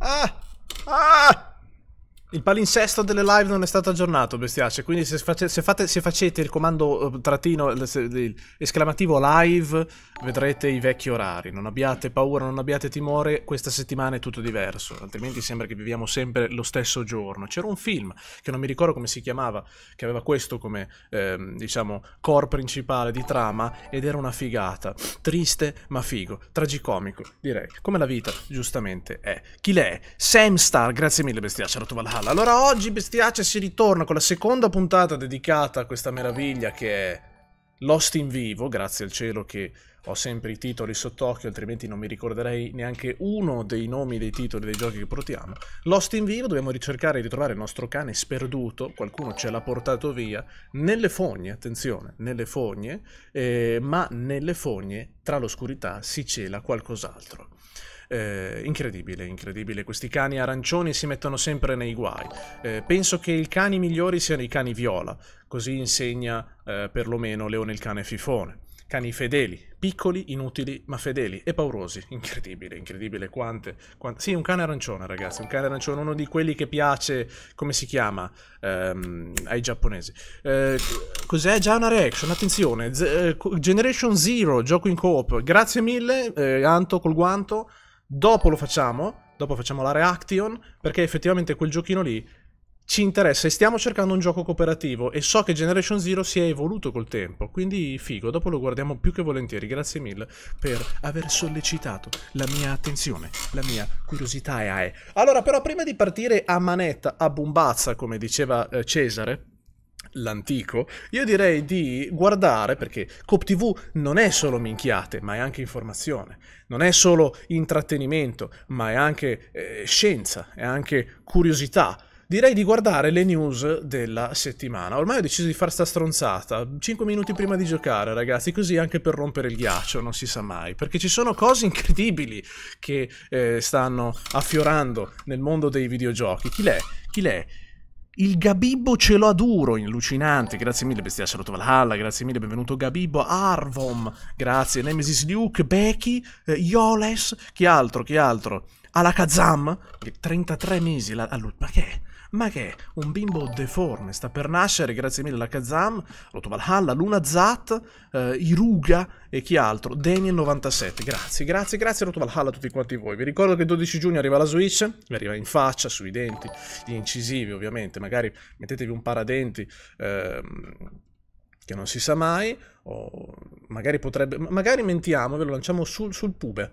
ah, Il palinsesto delle live non è stato aggiornato, bestiace. Quindi se, face, se, fate, se facete il comando eh, trattino esclamativo live, vedrete i vecchi orari. Non abbiate paura, non abbiate timore. Questa settimana è tutto diverso. Altrimenti sembra che viviamo sempre lo stesso giorno. C'era un film che non mi ricordo come si chiamava, che aveva questo come ehm, diciamo core principale di trama ed era una figata. Triste ma figo, tragicomico, direi. Come la vita, giustamente è. Chi l'è? Samstar, grazie mille, bestiace. La tua live Valhalla. Allora oggi Bestiace si ritorna con la seconda puntata dedicata a questa meraviglia che è Lost in Vivo, grazie al cielo che ho sempre i titoli sott'occhio, altrimenti non mi ricorderei neanche uno dei nomi dei titoli dei giochi che portiamo. Lost in Vivo dobbiamo ricercare di trovare il nostro cane sperduto, qualcuno ce l'ha portato via, nelle fogne, attenzione, nelle fogne, eh, ma nelle fogne tra l'oscurità si cela qualcos'altro. Eh, incredibile, incredibile. Questi cani arancioni si mettono sempre nei guai. Eh, penso che i cani migliori siano i cani viola, così insegna eh, perlomeno Leone il cane fifone. Cani fedeli, piccoli, inutili, ma fedeli e paurosi. Incredibile, incredibile quante, quante... Sì, un cane arancione, ragazzi, un cane arancione, uno di quelli che piace, come si chiama, ehm, ai giapponesi. Eh, cos'è? Già una reaction, attenzione. Z eh, Generation Zero, gioco in coop. Grazie mille, eh, Anto col guanto. Dopo lo facciamo, dopo facciamo la reaction, perché effettivamente quel giochino lì ci interessa e stiamo cercando un gioco cooperativo e so che Generation Zero si è evoluto col tempo, quindi figo, dopo lo guardiamo più che volentieri. Grazie mille per aver sollecitato la mia attenzione, la mia curiosità e ae. Allora, però prima di partire a manetta, a bombazza, come diceva eh, Cesare, l'antico, io direi di guardare, perché Cop TV non è solo minchiate, ma è anche informazione, non è solo intrattenimento, ma è anche eh, scienza, è anche curiosità. Direi di guardare le news della settimana. Ormai ho deciso di fare sta stronzata, 5 minuti prima di giocare, ragazzi, così anche per rompere il ghiaccio, non si sa mai, perché ci sono cose incredibili che eh, stanno affiorando nel mondo dei videogiochi. Chi l'è? Chi l'è? Il Gabibbo ce l'ha duro, illucinante. Grazie mille, Bestia Saluto Valhalla. Grazie mille, benvenuto Gabibbo. Arvom, grazie. Nemesis Duke, Becky, eh, Yoles. Chi altro, chi altro? Alakazam, 33 mesi. La, ma che è? Ma che? Un bimbo deforme sta per nascere, grazie mille alla Kazam, Rotovalhalla, Luna Zat, eh, Iruga e chi altro? Damien97, grazie, grazie, grazie Rotovalhalla a tutti quanti voi. Vi ricordo che il 12 giugno arriva la Switch, vi arriva in faccia, sui denti, gli incisivi ovviamente, magari mettetevi un paradenti, ehm, che non si sa mai, o magari potrebbe, magari mentiamo, ve lo lanciamo sul, sul pube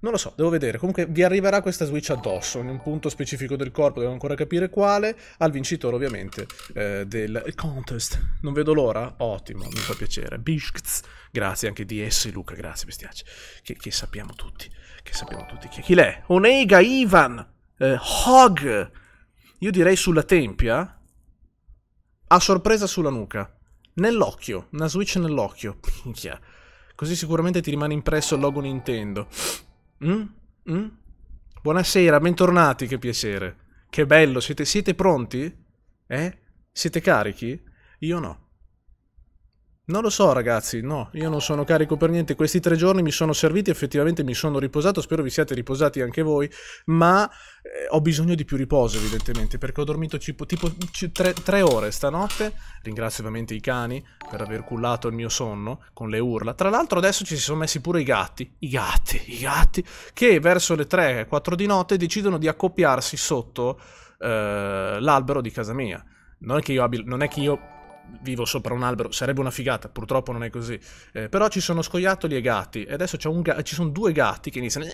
non lo so, devo vedere. Comunque vi arriverà questa Switch addosso, in un punto specifico del corpo, devo ancora capire quale, al vincitore ovviamente eh, del contest. Non vedo l'ora? Ottimo, mi fa piacere. Bishkz, grazie anche di S. Luca, grazie, mi spiace. Che, che, sappiamo tutti, che sappiamo tutti. Chi, chi l'è? Onega, Ivan, eh, Hog, io direi sulla tempia, a sorpresa sulla nuca, nell'occhio, una Switch nell'occhio. Minchia. Così sicuramente ti rimane impresso il logo Nintendo. Mm? Mm? Buonasera, bentornati, che piacere. Che bello, siete, siete pronti? Eh? Siete carichi? Io no. Non lo so ragazzi, no, io non sono carico per niente, questi tre giorni mi sono serviti, effettivamente mi sono riposato, spero vi siate riposati anche voi, ma eh, ho bisogno di più riposo evidentemente, perché ho dormito tipo, tipo tre, tre, ore stanotte, ringrazio ovviamente i cani per aver cullato il mio sonno con le urla, tra l'altro adesso ci si sono messi pure i gatti, i gatti, i gatti, che verso le 3-4 di notte decidono di accoppiarsi sotto eh, l'albero di casa mia. Non è che io, non è che io vivo sopra un albero, sarebbe una figata, purtroppo non è così. Eh, però ci sono scoiattoli e gatti, e adesso ga- ci sono due gatti che iniziano eh",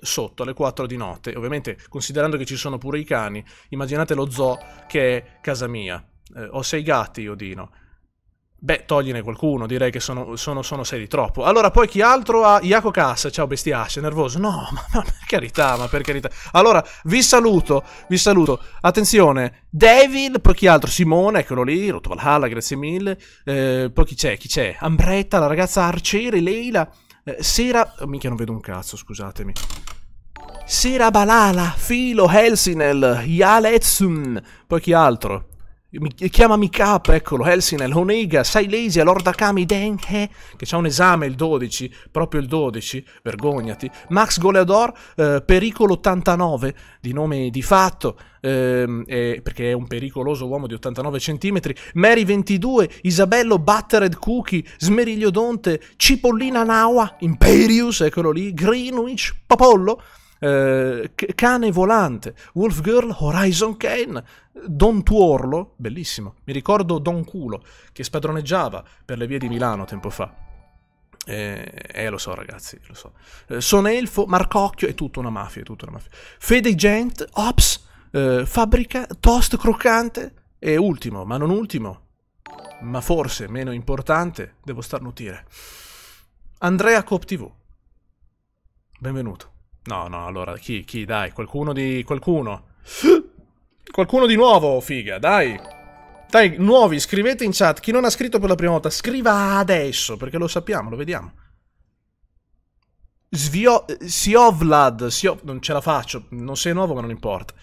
sotto alle 4 di notte. Ovviamente, considerando che ci sono pure i cani, immaginate lo zoo che è casa mia. Eh, ho sei gatti, Odino. Beh, togliene qualcuno, direi che sono, sono, sono sei di troppo. Allora, poi chi altro ha? Iaco Cass, ciao bestiasce, nervoso. No, ma, ma, per carità, ma per carità. Allora, vi saluto, vi saluto. Attenzione, David, poi chi altro? Simone, eccolo lì, Rotto Valhalla, grazie mille. Eh, poi chi c'è, chi c'è? Ambretta, la ragazza Arciere, Leila, eh, Sera... Oh, mica non vedo un cazzo, scusatemi. Sera Balala, Filo, Helsinel, Yaletsun, poi chi altro? chiamami Cap, eccolo, Helsinel, Honega, Sailesi, Lord Akami, Denke, che c'ha un esame il 12, proprio il 12, vergognati. Max Goleador, eh, pericolo 89, di nome di fatto, ehm, eh, perché è un pericoloso uomo di 89 cm. Mary 22, Isabello Buttered Cookie, Smerigliodonte, Cipollina Naua, Imperius, eccolo lì, Greenwich, Papollo, eh, Cane Volante, Wolf Girl, Horizon Kane, Don Tuorlo, bellissimo, mi ricordo Don Culo, che spadroneggiava per le vie di Milano tempo fa. Eh, eh, lo so, ragazzi, lo so. Eh, Sonelfo, Marcocchio, è tutta una mafia, è tutta una mafia. Fede Gent, Ops, eh, Fabbrica, Toast Croccante e ultimo, ma non ultimo, ma forse meno importante, devo starnutire. Andrea Cop TV. Benvenuto. No, no, allora, chi, chi, dai, qualcuno di... qualcuno. Qualcuno di nuovo, figa, dai. Dai, nuovi, scrivete in chat. Chi non ha scritto per la prima volta, scriva adesso, perché lo sappiamo, lo vediamo. Svio... Siovlad, Sio... non ce la faccio, non sei nuovo ma non importa.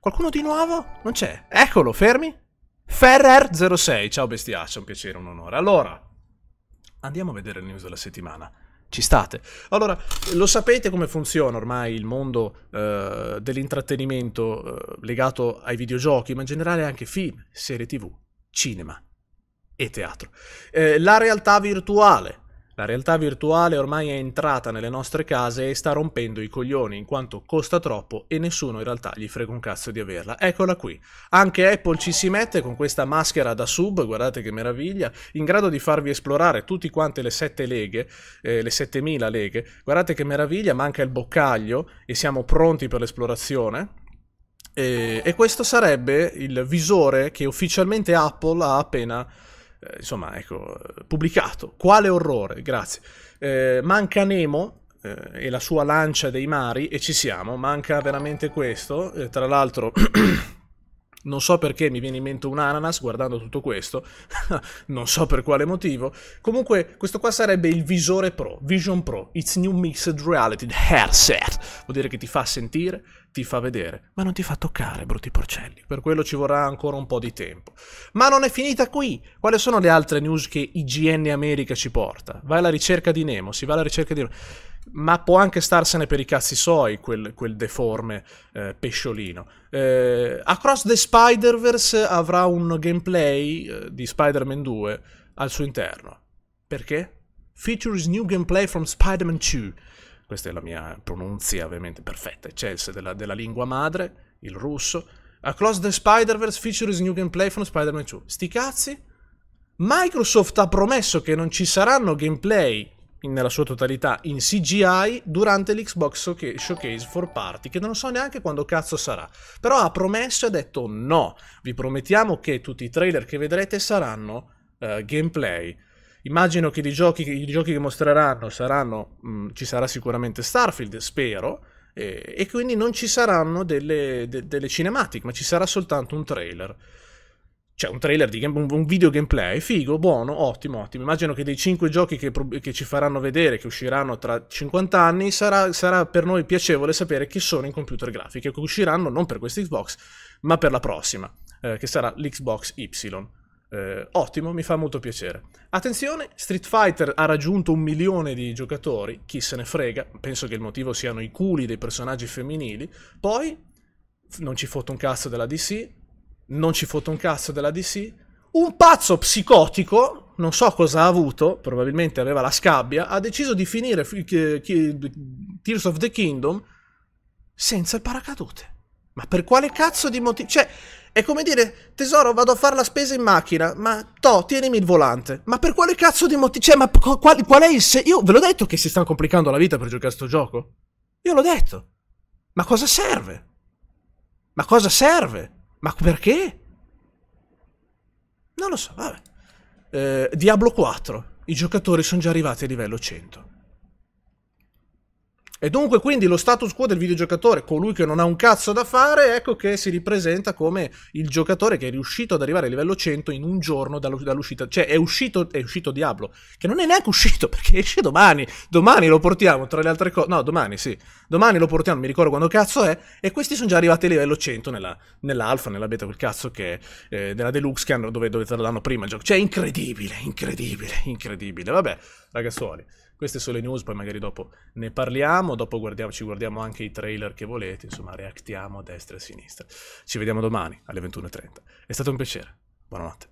Qualcuno di nuovo? Non c'è. Eccolo, fermi. Ferrer06, ciao bestiaccia, un piacere, un onore. Allora, andiamo a vedere le news della settimana ci state. Allora, lo sapete come funziona ormai il mondo eh, dell'intrattenimento eh, legato ai videogiochi, ma in generale anche film, serie tv, cinema e teatro. Eh, la realtà virtuale la realtà virtuale ormai è entrata nelle nostre case e sta rompendo i coglioni in quanto costa troppo e nessuno in realtà gli frega un cazzo di averla. Eccola qui. Anche Apple ci si mette con questa maschera da sub, guardate che meraviglia, in grado di farvi esplorare tutte quante le sette leghe, eh, le 7000 leghe. Guardate che meraviglia, manca il boccaglio e siamo pronti per l'esplorazione. E, e questo sarebbe il visore che ufficialmente Apple ha appena eh, insomma, ecco, pubblicato. Quale orrore, grazie. Eh, manca Nemo eh, e la sua lancia dei mari, e ci siamo, manca veramente questo. Eh, tra l'altro... Non so perché mi viene in mente un ananas guardando tutto questo, non so per quale motivo. Comunque, questo qua sarebbe il visore pro, Vision Pro, It's New Mixed Reality the Headset. Vuol dire che ti fa sentire ti fa vedere, ma non ti fa toccare, brutti porcelli. Per quello ci vorrà ancora un po' di tempo. Ma non è finita qui. Quali sono le altre news che IGN America ci porta? Vai alla ricerca di Nemo, si va alla ricerca di Nemo. Ma può anche starsene per i cazzi suoi quel, quel deforme eh, pesciolino. Eh, Across the Spider-Verse avrà un gameplay eh, di Spider-Man 2 al suo interno. Perché? Features new gameplay from Spider-Man 2 questa è la mia pronunzia ovviamente perfetta, eccelsa della, della lingua madre, il russo. Across the Spider-Verse features new gameplay from Spider-Man 2. Sti cazzi? Microsoft ha promesso che non ci saranno gameplay nella sua totalità in CGI durante l'Xbox Showcase for Party, che non so neanche quando cazzo sarà. Però ha promesso e ha detto no, vi promettiamo che tutti i trailer che vedrete saranno uh, gameplay Immagino che i giochi, giochi che mostreranno saranno, mh, mm, ci sarà sicuramente Starfield, spero, e, e quindi non ci saranno delle, de, delle cinematic, ma ci sarà soltanto un trailer. Cioè un trailer di game, un video gameplay, figo, buono, ottimo, ottimo. Immagino che dei 5 giochi che, che ci faranno vedere, che usciranno tra 50 anni, sarà, sarà per noi piacevole sapere che sono in computer grafiche, che usciranno non per questa Xbox, ma per la prossima, eh, che sarà l'Xbox Y. Eh, ottimo, mi fa molto piacere. Attenzione, Street Fighter ha raggiunto un milione di giocatori, chi se ne frega, penso che il motivo siano i culi dei personaggi femminili. Poi, non ci fotte un cazzo della DC, non ci fotte un cazzo della DC. Un pazzo psicotico, non so cosa ha avuto, probabilmente aveva la scabbia, ha deciso di finire Tears of the Kingdom senza il paracadute. Ma per quale cazzo di motivo? Cioè, è come dire, tesoro, vado a fare la spesa in macchina, ma to, tienimi il volante. Ma per quale cazzo di motivo? Cioè, ma qual, qual è il se... Io ve l'ho detto che si sta complicando la vita per giocare a sto gioco. Io l'ho detto. Ma cosa serve? Ma cosa serve? Ma perché? Non lo so, vabbè. Eh, Diablo 4. I giocatori sono già arrivati a livello 100. E dunque quindi lo status quo del videogiocatore, colui che non ha un cazzo da fare, ecco che si ripresenta come il giocatore che è riuscito ad arrivare a livello 100 in un giorno dall'uscita, cioè è uscito, è uscito Diablo, che non è neanche uscito perché esce domani, domani lo portiamo tra le altre cose, no domani sì, domani lo portiamo, mi ricordo quando cazzo è, e questi sono già arrivati a livello 100 nella, nell'alfa, nella beta, quel cazzo che è, eh, nella deluxe che hanno, dove, dove l'anno prima il gioco, cioè incredibile, incredibile, incredibile, vabbè ragazzuoli. Queste sono le news, poi magari dopo ne parliamo, dopo guardiamo, ci guardiamo anche i trailer che volete, insomma reactiamo a destra e a sinistra. Ci vediamo domani alle 21.30. È stato un piacere, buonanotte.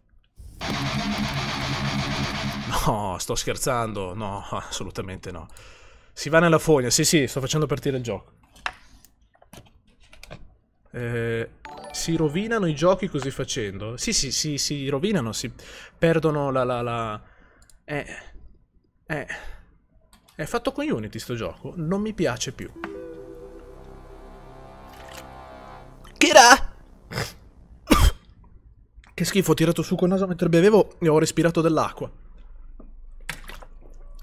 No, sto scherzando, no, assolutamente no. Si va nella fogna, sì sì, sto facendo partire il gioco. Eh, si rovinano i giochi così facendo? Sì, sì, sì, si rovinano, si perdono la... la, la... Eh... Eh... È fatto con Unity sto gioco, non mi piace più. Kira! Che schifo, ho tirato su col naso mentre bevevo e ho respirato dell'acqua.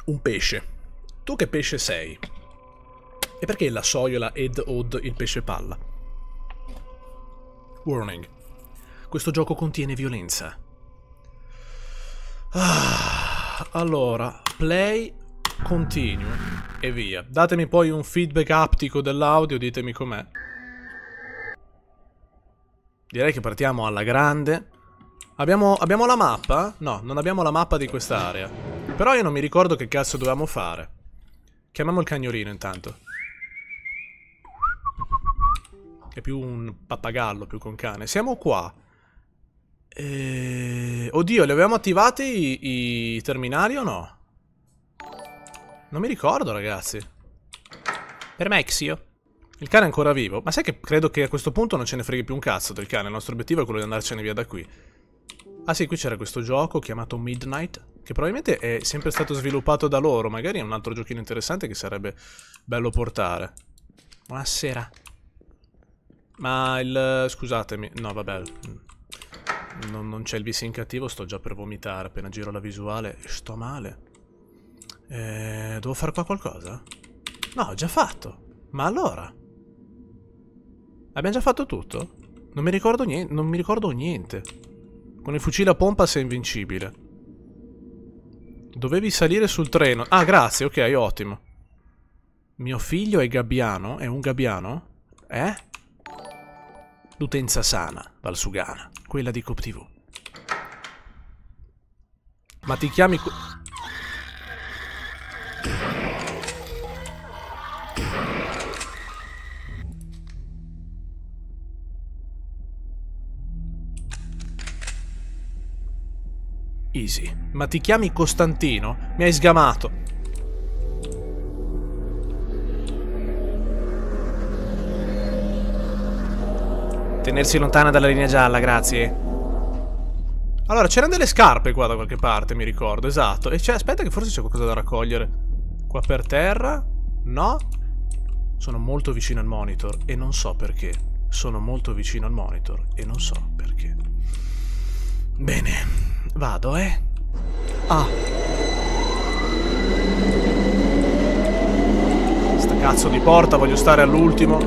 Un pesce. Tu che pesce sei? E perché la soiola ed od il pesce palla? Warning. Questo gioco contiene violenza. Ah, allora, play continuo e via. Datemi poi un feedback aptico dell'audio, ditemi com'è. Direi che partiamo alla grande. Abbiamo, abbiamo, la mappa? No, non abbiamo la mappa di quest'area. Però io non mi ricordo che cazzo dovevamo fare. Chiamiamo il cagnolino intanto. È più un pappagallo, più con cane. Siamo qua. E... Eh, oddio, li abbiamo attivati i, i terminali o no? Non mi ricordo, ragazzi. Per Maxio. Il cane è ancora vivo. Ma sai che credo che a questo punto non ce ne freghi più un cazzo del cane. Il nostro obiettivo è quello di andarcene via da qui. Ah sì, qui c'era questo gioco chiamato Midnight, che probabilmente è sempre stato sviluppato da loro. Magari è un altro giochino interessante che sarebbe bello portare. Buonasera. Ma il... scusatemi. No, vabbè. Non, non c'è il visino cattivo, sto già per vomitare. Appena giro la visuale sto male. Eh, devo fare qua qualcosa? No, ho già fatto. Ma allora? Abbiamo già fatto tutto? Non mi ricordo niente. Non mi ricordo niente. Con il fucile a pompa sei invincibile. Dovevi salire sul treno. Ah, grazie, ok, ottimo. Mio figlio è gabbiano? È un gabbiano? Eh? L'utenza sana, valsugana, quella di CopTV. Ma ti chiami... Easy. Ma ti chiami Costantino? Mi hai sgamato. Tenersi lontana dalla linea gialla, grazie. Allora, c'erano delle scarpe qua da qualche parte, mi ricordo, esatto. E aspetta che forse c'è qualcosa da raccogliere. Qua per terra? No? Sono molto vicino al monitor e non so perché. Sono molto vicino al monitor e non so perché. Bene, vado, eh. Ah. Sta cazzo di porta, voglio stare all'ultimo.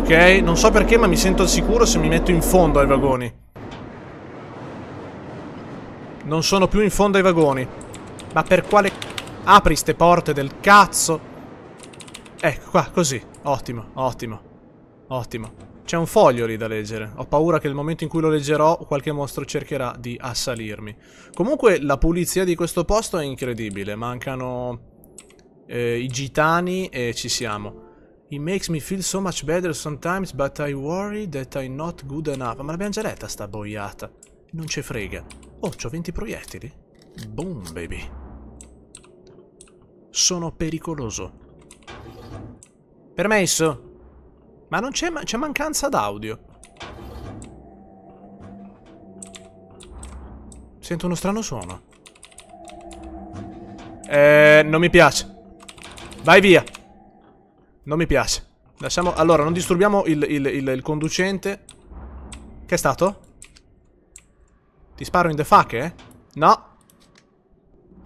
Ok, non so perché, ma mi sento al sicuro se mi metto in fondo ai vagoni. Non sono più in fondo ai vagoni. Ma per quale... Apri ste porte del cazzo! Ecco qua, così. Ottimo, ottimo. Ottimo. C'è un foglio lì da leggere. Ho paura che nel momento in cui lo leggerò qualche mostro cercherà di assalirmi. Comunque la pulizia di questo posto è incredibile. Mancano eh, i gitani e ci siamo. It makes me feel so much better sometimes, but I worry that I'm not good enough. Ma l'abbiamo già letta sta boiata. Non ci frega. Oh, c'ho 20 proiettili. Boom, baby. Sono pericoloso. Permesso? Ma non c'è... c'è mancanza d'audio. Sento uno strano suono. Eh, non mi piace. Vai via. Non mi piace. Lasciamo... Allora, non disturbiamo il, il, il, il conducente. Che è stato? Ti sparo in the fuck, eh? No.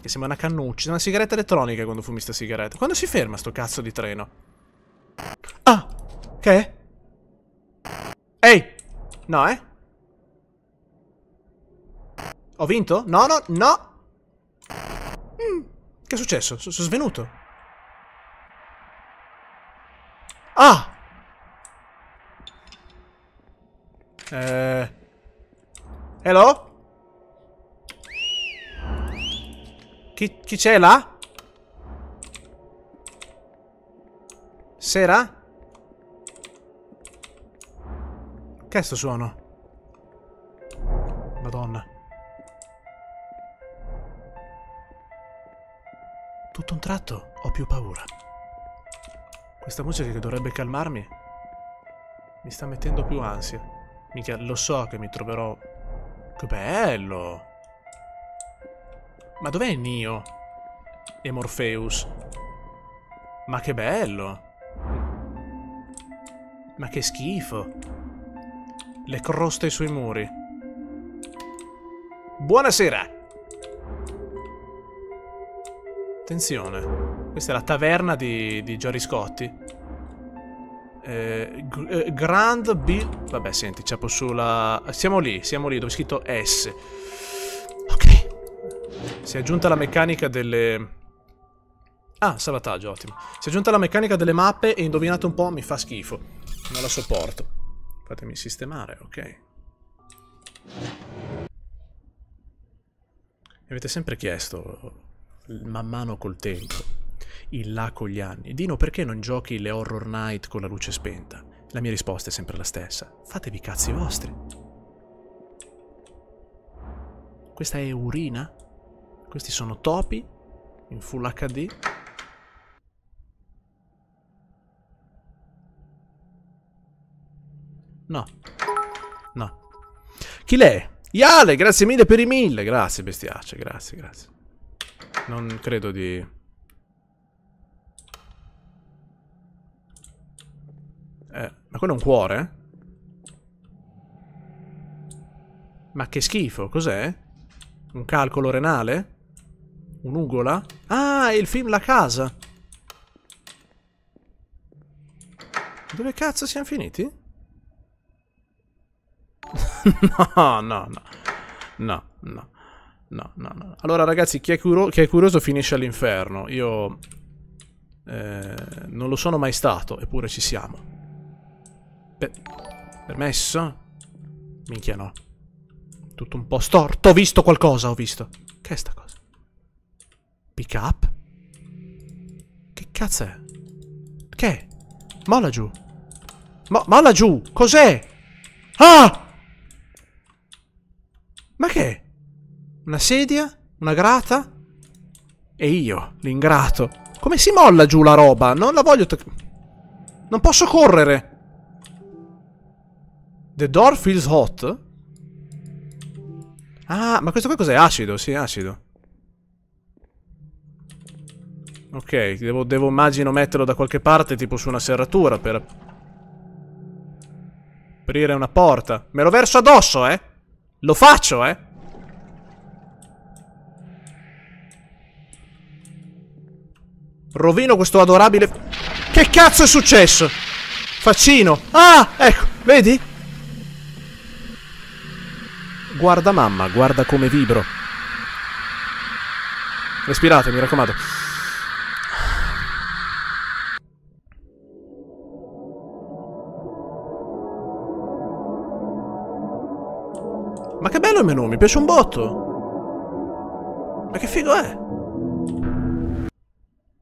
Che sembra una cannuccia. Una sigaretta elettronica quando fumi sta sigaretta. Quando si ferma sto cazzo di treno? Ah! Che? Ehi! No, eh? Ho vinto? No, no, no! Mm. Che è successo? S sono svenuto. Ah! Eh... Hello? Chi, chi c'è là? Sera? Che è sto suono? Madonna. Tutto un tratto ho più paura. Questa musica che dovrebbe calmarmi mi sta mettendo più ansia. Mica lo so che mi troverò... Che bello! Ma dov'è Nio? E Morpheus? Ma che bello! Ma che schifo! le croste sui muri. Buonasera! Attenzione, questa è la taverna di, di Jory Scotti. Eh, eh, Grand Bill... Vabbè, senti, c'è sulla... Siamo lì, siamo lì, dove è scritto S. Ok. Si è aggiunta la meccanica delle... Ah, salvataggio, ottimo. Si è aggiunta la meccanica delle mappe e indovinate un po', mi fa schifo. Non la sopporto. Fatemi sistemare, ok. Mi avete sempre chiesto, man mano col tempo, il là con gli anni. Dino, perché non giochi le Horror Night con la luce spenta? La mia risposta è sempre la stessa. Fatevi i cazzi vostri. Questa è urina? Questi sono topi in full HD? No. No. Chi l'è? Iale, grazie mille per i mille. Grazie, bestiaccia, grazie, grazie. Non credo di... Eh, ma quello è un cuore? Ma che schifo, cos'è? Un calcolo renale? Un'ugola? Ah, è il film La Casa. Dove cazzo siamo finiti? no, no, no. No, no. No, no, Allora, ragazzi, chi è, curo chi è curioso finisce all'inferno. Io... Eh, non lo sono mai stato, eppure ci siamo. Per permesso? Minchia no. Tutto un po' storto. Ho visto qualcosa, ho visto. Che è sta cosa? Pick up? Che cazzo è? Che? Molla giù. Mo molla giù! Cos'è? Ah! Ma che è? Una sedia? Una grata? E io, l'ingrato. Come si molla giù la roba? Non la voglio toccare. Non posso correre. The door feels hot? Ah, ma questo qua cos'è? Acido, sì, acido. Ok, devo, devo, immagino metterlo da qualche parte, tipo su una serratura, per... Aprire una porta. Me lo verso addosso, eh! Lo faccio, eh! Rovino questo adorabile... Che cazzo è successo? Faccino! Ah! Ecco, vedi? Guarda mamma, guarda come vibro. Respirate, mi raccomando. il menù, mi piace un botto. Ma che figo è?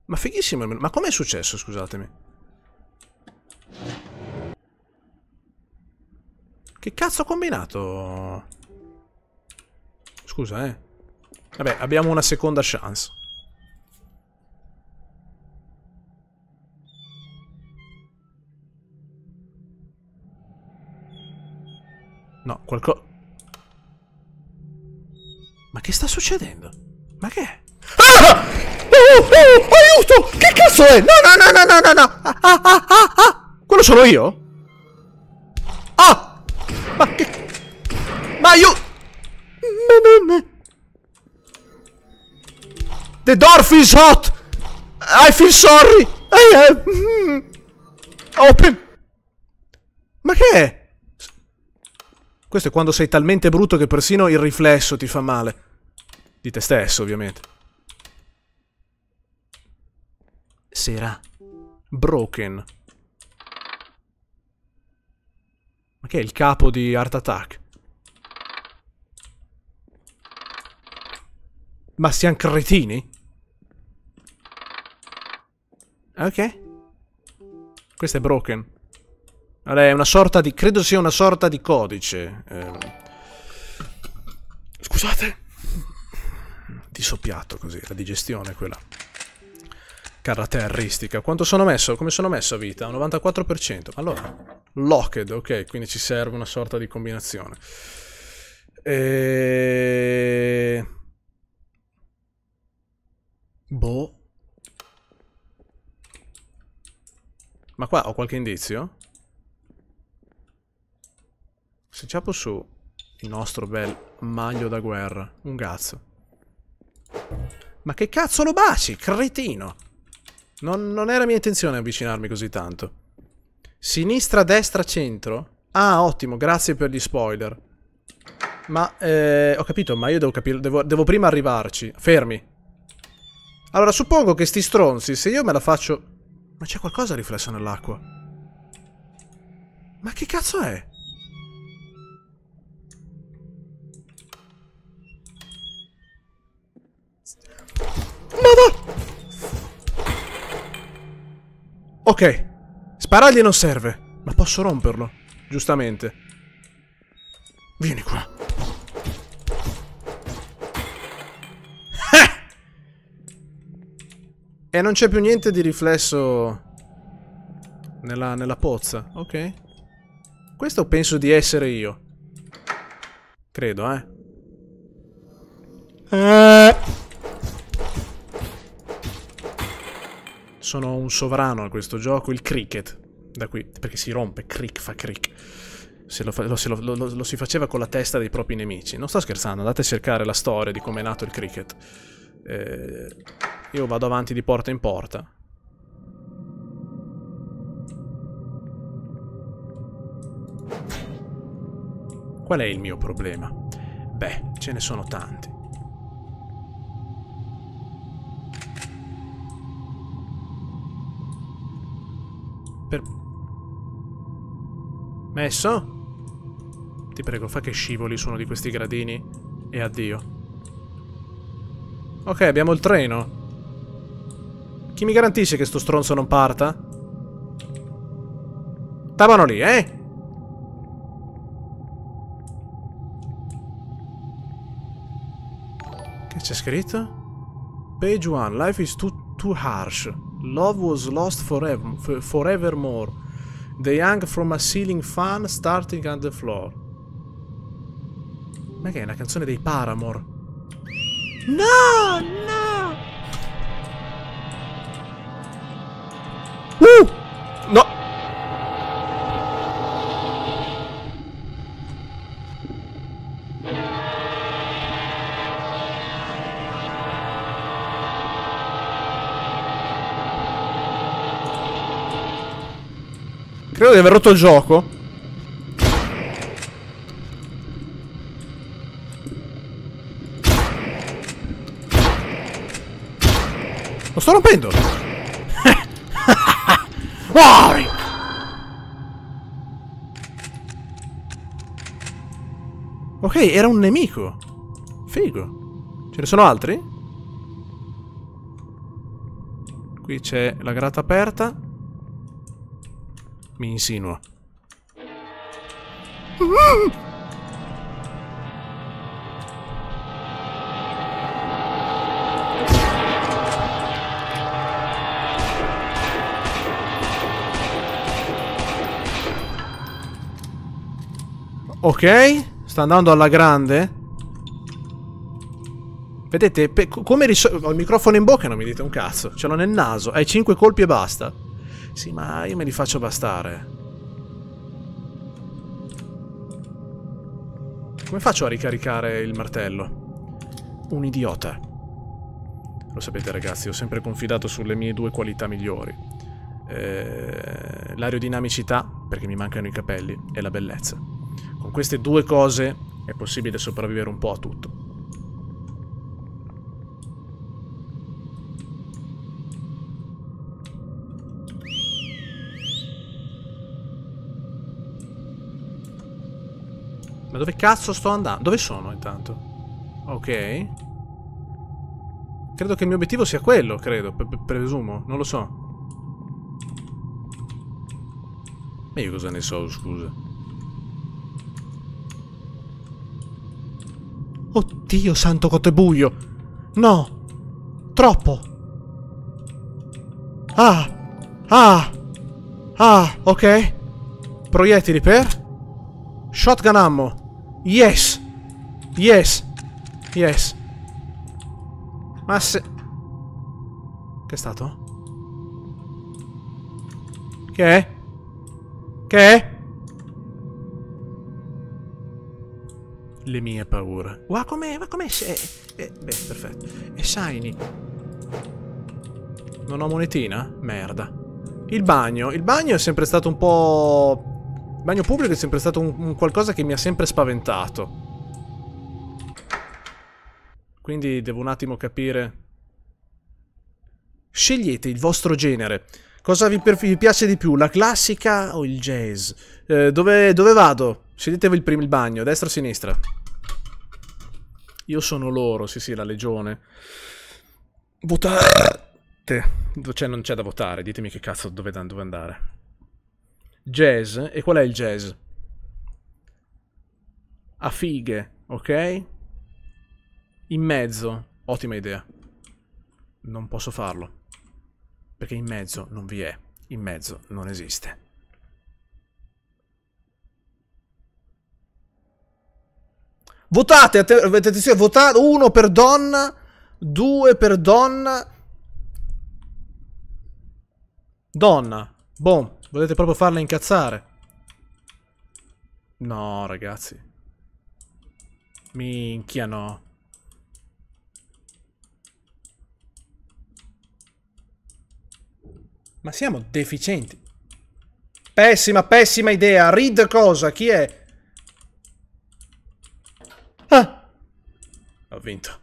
Ma fighissimo il menù. Ma com'è successo, scusatemi? Che cazzo ho combinato? Scusa, eh. Vabbè, abbiamo una seconda chance. No, qualcosa... Ma che sta succedendo? Ma che è? Ah! Oh, oh, oh, aiuto! Che cazzo è? No, no, no, no, no, no, ah, ah, ah, ah, ah, Quello sono io? Ah! Ma che... Ma io... The door feels hot! I feel sorry! I, uh, eh, eh, mm. open! Ma che è? Questo è quando sei talmente brutto che persino il riflesso ti fa male. Di te stesso, ovviamente. Sera. Broken. Ma che è il capo di Art Attack? Ma siamo cretini? Ok. Questo è Broken è una sorta di... credo sia una sorta di codice. Eh, scusate. Di soppiatto così, la digestione quella. Caratteristica. Quanto sono messo? Come sono messo a vita? 94%. Allora, locked, ok, quindi ci serve una sorta di combinazione. E... Ehm. Boh. Ma qua ho qualche indizio? Se ci apro su il nostro bel maglio da guerra, un cazzo. Ma che cazzo lo baci, cretino? Non, non era mia intenzione avvicinarmi così tanto. Sinistra, destra, centro? Ah, ottimo, grazie per gli spoiler. Ma, eh, ho capito, ma io devo capire, devo, devo prima arrivarci. Fermi. Allora, suppongo che sti stronzi, se io me la faccio... Ma c'è qualcosa riflesso nell'acqua? Ma che cazzo è? Ma va! Ok. Sparargli non serve. Ma posso romperlo. Giustamente. Vieni qua. Ah! E non c'è più niente di riflesso nella, nella pozza. Ok. Questo penso di essere io. Credo, eh. Eeeh... Sono un sovrano a questo gioco, il cricket. Da qui, perché si rompe, crick fa crick. Se, lo, fa, se lo, lo, lo, si faceva con la testa dei propri nemici. Non sto scherzando, andate a cercare la storia di come è nato il cricket. Eh, io vado avanti di porta in porta. Qual è il mio problema? Beh, ce ne sono tanti. Per... Messo? Ti prego, fa che scivoli su uno di questi gradini e addio. Ok, abbiamo il treno. Chi mi garantisce che sto stronzo non parta? Stavano lì, eh? Che c'è scritto? Page 1, life is too, too harsh. Love was lost forever, forevermore. The young from a ceiling fan starting on the floor. Ma che è una canzone dei Paramore? No! No! Uh! No! Credo di aver rotto il gioco. Lo sto rompendo! Muori! ok, era un nemico. Figo. Ce ne sono altri? Qui c'è la grata aperta mi insinua. Ok, sta andando alla grande. Vedete, come risolvo... Ho il microfono in bocca e non mi dite un cazzo. Ce l'ho nel naso. Hai cinque colpi e basta. Sì, ma io me li faccio bastare. Come faccio a ricaricare il martello? Un idiota. Lo sapete ragazzi, ho sempre confidato sulle mie due qualità migliori. Eh, l'aerodinamicità, perché mi mancano i capelli, e la bellezza. Con queste due cose è possibile sopravvivere un po' a tutto. Dove cazzo sto andando? Dove sono intanto? Ok. Credo che il mio obiettivo sia quello, credo, pre presumo, non lo so. Ma io cosa ne so, scusa. Oddio santo cotto buio! No! Troppo! Ah! Ah! Ah! Ok! Proiettili per... Shotgun ammo! Yes! Yes! Yes! Ma se... Che è stato? Che è? Che è? Le mie paure. Guarda come... ma com'è eh, eh, beh, perfetto. E shiny. Non ho monetina? Merda. Il bagno. Il bagno è sempre stato un po' Il bagno pubblico è sempre stato un, un qualcosa che mi ha sempre spaventato. Quindi devo un attimo capire... Scegliete il vostro genere. Cosa vi, vi piace di più, la classica o il jazz? Eh, dove, dove, vado? Sceglietevi il il bagno, destra o sinistra? Io sono loro, sì sì, la legione. Votate! Cioè non c'è da votare, ditemi che cazzo dove, dove andare jazz. E qual è il jazz? A fighe, ok? In mezzo, ottima idea. Non posso farlo. Perché in mezzo non vi è. In mezzo non esiste. Votate, attenzione, votate uno per donna, due per donna. Donna, boom. Volete proprio farla incazzare? No, ragazzi. Minchia, no. Ma siamo deficienti. Pessima, pessima idea. Reed cosa? Chi è? Ah! Ho vinto.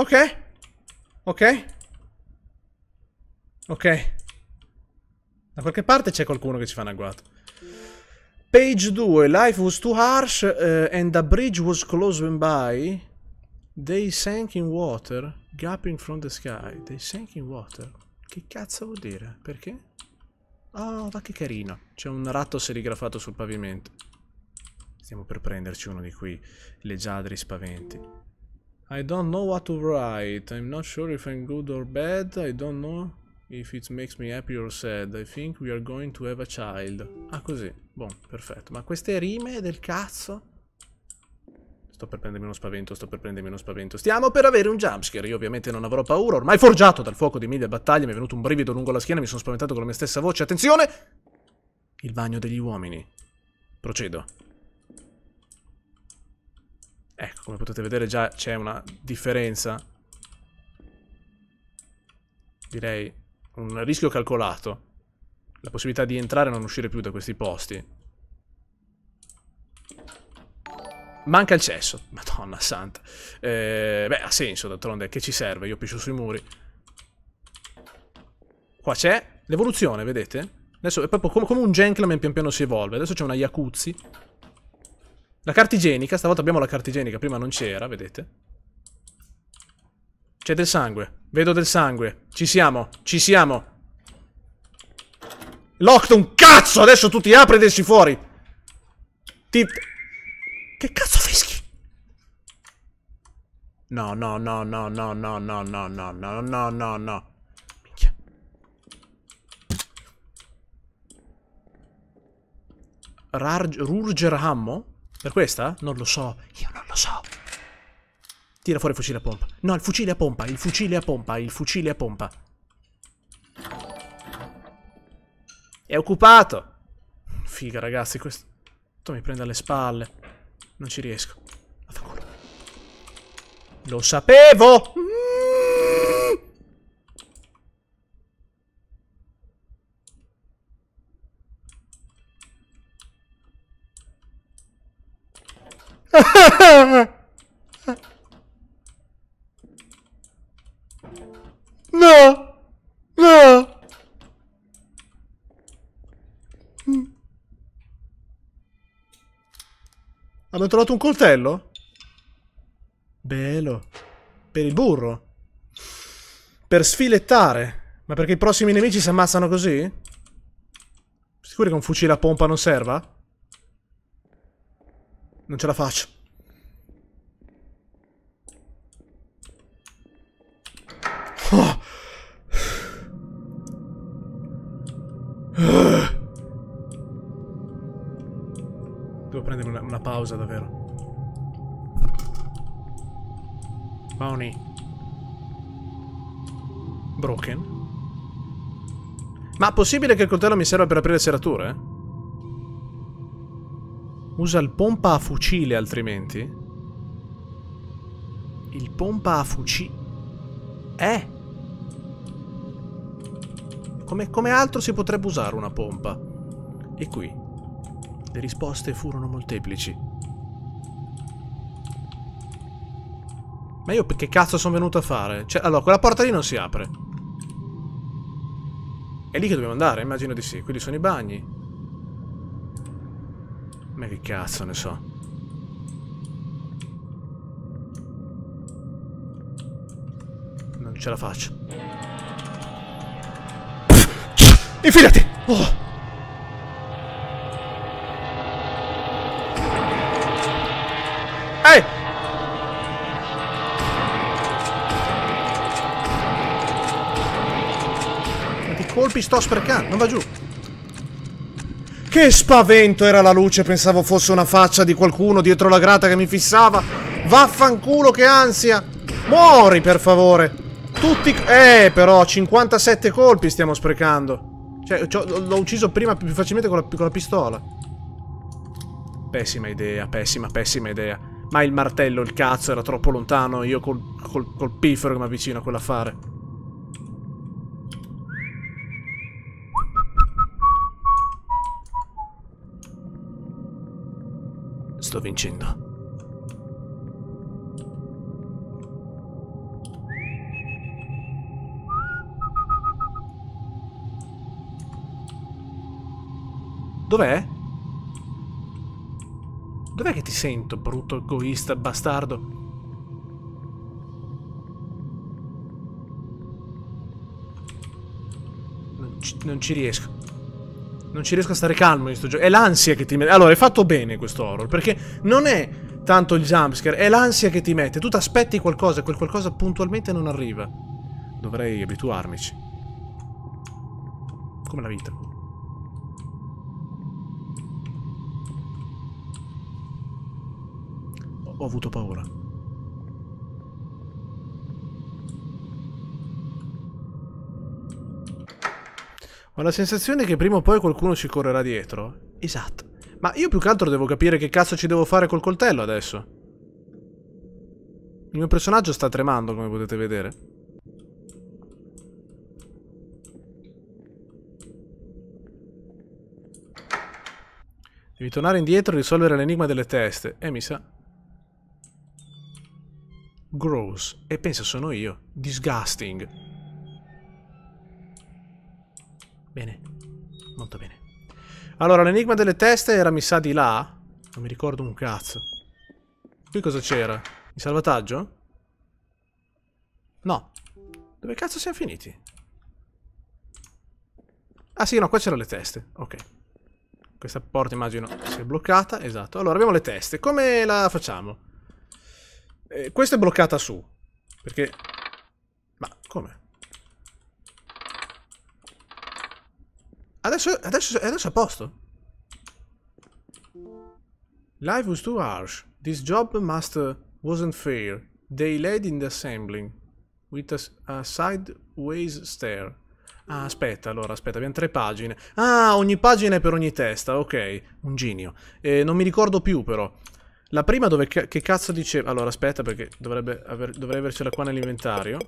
Ok. Ok. Ok. Da qualche parte c'è qualcuno che ci fa un agguato. Page 2. Life was too harsh uh, and a bridge was closing by. They sank in water, gapping from the sky. They sank in water. Che cazzo vuol dire? Perché? Oh, ah, ma che carino. C'è un ratto serigrafato sul pavimento. Stiamo per prenderci uno di quei leggiadri spaventi. I don't know what to write. I'm not sure if I'm good or bad. I don't know if it makes me happy or sad. I think we are going to have a child. Ah, così. Buon, perfetto. Ma queste rime del cazzo? Sto per prendermi uno spavento, sto per prendermi uno spavento. Stiamo per avere un jumpscare. Io ovviamente non avrò paura. Ormai forgiato dal fuoco di mille battaglie, mi è venuto un brivido lungo la schiena, mi sono spaventato con la mia stessa voce. Attenzione! Il bagno degli uomini. Procedo. Ecco, come potete vedere già c'è una differenza. Direi un rischio calcolato. La possibilità di entrare e non uscire più da questi posti. Manca il cesso. Madonna santa. Eh, beh, ha senso, d'altronde. Che ci serve? Io piscio sui muri. Qua c'è l'evoluzione, vedete? Adesso è proprio come, un gentleman pian piano si evolve. Adesso c'è una Yakuzzi la carta igienica, stavolta abbiamo la carta igienica, prima non c'era, vedete? C'è del sangue, vedo del sangue, ci siamo, ci siamo. Lockton, cazzo, adesso tu ti apri ed esci fuori. Ti... Che cazzo fischi? No, no, no, no, no, no, no, no, no, no, no, no, no. Minchia. Rurger Hammo? Per questa? Non lo so. Io non lo so. Tira fuori il fucile a pompa. No, il fucile a pompa, il fucile a pompa, il fucile a pompa. È occupato. Figa, ragazzi, questo... questo mi prende alle spalle. Non ci riesco. Lo sapevo! Mm. no! No! Hanno trovato un coltello? Bello. Per il burro. Per sfilettare. Ma perché i prossimi nemici si ammazzano così? Sicuri che un fucile a pompa non serva? Non ce la faccio. Devo prendere una, una pausa davvero. Pony. Broken. Ma possibile che il coltello mi serva per aprire serrature? Usa il pompa a fucile altrimenti. Il pompa a fucile... Eh! Come, come altro si potrebbe usare una pompa? E qui? Le risposte furono molteplici. Ma io che cazzo sono venuto a fare? Cioè, allora, quella porta lì non si apre. È lì che dobbiamo andare? Immagino di sì. Quelli sono i bagni. Ma che cazzo ne so. Non ce la faccio. Infilati! Oh! Ehi! Quanti colpi sto sprecando? Non va giù. Che spavento era la luce, pensavo fosse una faccia di qualcuno dietro la grata che mi fissava. Vaffanculo che ansia! Muori, per favore! Tutti... Eh, però, 57 colpi stiamo sprecando. Cioè, l'ho ucciso prima più facilmente con la, con la pistola. Pessima idea, pessima, pessima idea. Ma il martello, il cazzo, era troppo lontano. Io col, col, col pifero che mi avvicino a quell'affare. sto vincendo. Dov'è? Dov'è che ti sento, brutto egoista bastardo? Non ci, non ci riesco. Non ci riesco a stare calmo in questo gioco. È l'ansia che ti mette. Allora, è fatto bene questo horror, perché non è tanto il jumpscare, è l'ansia che ti mette. Tu ti aspetti qualcosa e quel qualcosa puntualmente non arriva. Dovrei abituarmici. Come la vita. Ho avuto paura. Ho la sensazione che prima o poi qualcuno ci correrà dietro. Esatto. Ma io più che altro devo capire che cazzo ci devo fare col coltello adesso. Il mio personaggio sta tremando, come potete vedere. Devi tornare indietro e risolvere l'enigma delle teste. Eh, mi sa. Gross. E pensa, sono io. Disgusting. Bene, molto bene. Allora, l'enigma delle teste era mi sa di là? Non mi ricordo un cazzo. Qui cosa c'era? Il salvataggio? No. Dove cazzo siamo finiti? Ah sì, no, qua c'erano le teste. Ok. Questa porta immagino si è bloccata, esatto. Allora, abbiamo le teste. Come la facciamo? Eh, questa è bloccata su. Perché Adesso, adesso, adesso è a posto. Life was too harsh. This job must uh, wasn't fair. They led in the assembling. With a, a sideways stare. Ah, aspetta, allora, aspetta, abbiamo tre pagine. Ah, ogni pagina è per ogni testa, ok. Un genio. Eh, non mi ricordo più, però. La prima dove... Che cazzo diceva? Allora, aspetta, perché dovrebbe, aver, dovrei avercela qua nell'inventario.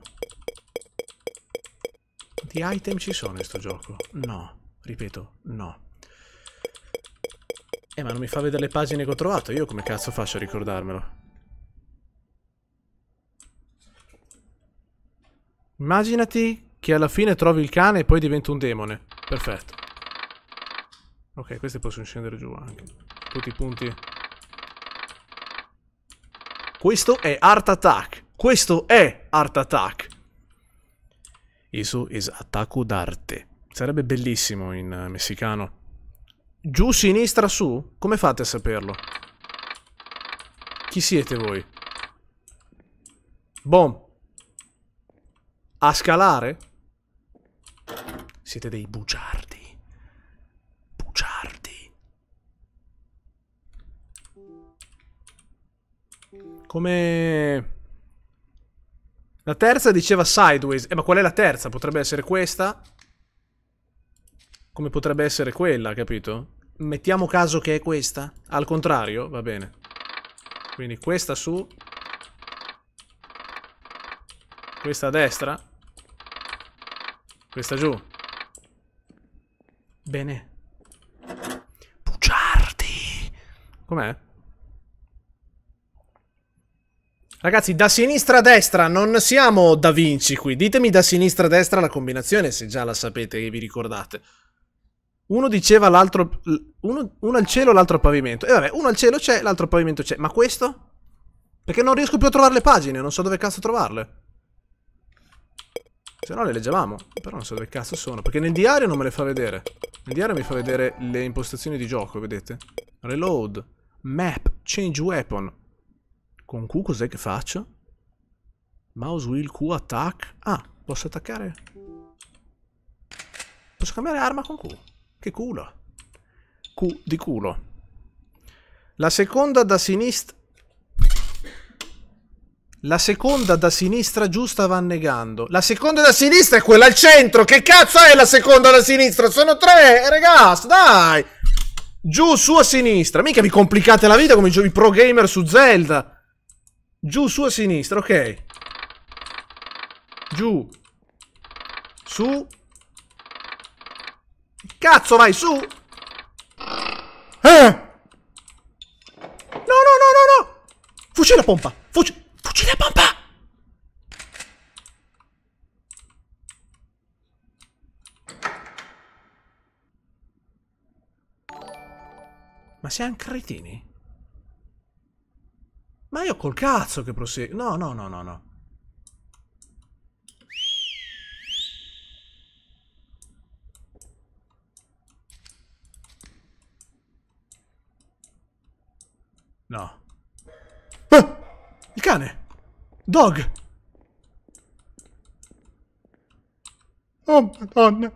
Quanti item ci sono in sto gioco? No. Ripeto, no. Eh, ma non mi fa vedere le pagine che ho trovato. Io come cazzo faccio a ricordarmelo? Immaginati che alla fine trovi il cane e poi diventa un demone. Perfetto. Ok, queste possono scendere giù anche. Tutti i punti. Questo è Art Attack. Questo è Art Attack. Isso is attacco d'arte. Sarebbe bellissimo in eh, messicano. Giù, sinistra, su? Come fate a saperlo? Chi siete voi? Bom. A scalare? Siete dei bugiardi. Bugiardi. Come... La terza diceva sideways. Eh, ma qual è la terza? Potrebbe essere questa? come potrebbe essere quella, capito? Mettiamo caso che è questa? Al contrario, va bene. Quindi questa su. Questa a destra. Questa giù. Bene. Bugiardi! Com'è? Ragazzi, da sinistra a destra, non siamo Da Vinci qui. Ditemi da sinistra a destra la combinazione, se già la sapete e vi ricordate. Uno diceva l'altro... Uno, uno, al cielo, l'altro al pavimento. E vabbè, uno al cielo c'è, l'altro al pavimento c'è. Ma questo? Perché non riesco più a trovare le pagine, non so dove cazzo trovarle. Se no le leggevamo. Però non so dove cazzo sono. Perché nel diario non me le fa vedere. Nel diario mi fa vedere le impostazioni di gioco, vedete? Reload. Map. Change weapon. Con Q cos'è che faccio? Mouse wheel Q attack. Ah, posso attaccare? Posso cambiare arma con Q. Che culo. Cu di culo. La seconda da sinistra... La seconda da sinistra giusta va annegando. La seconda da sinistra è quella al centro. Che cazzo è la seconda da sinistra? Sono tre, eh, ragazzi, dai. Giù, su, a sinistra. Mica mi complicate la vita come i pro gamer su Zelda. Giù, su, a sinistra, ok. Giù. Su, Cazzo, vai su! Eh! No, no, no, no, no! Fucile a pompa! Fuci fucile a pompa! Ma siamo cretini? Ma io col cazzo che proseguo... No, no, no, no, no. No. Ah! Il cane! Dog! Oh, madonna!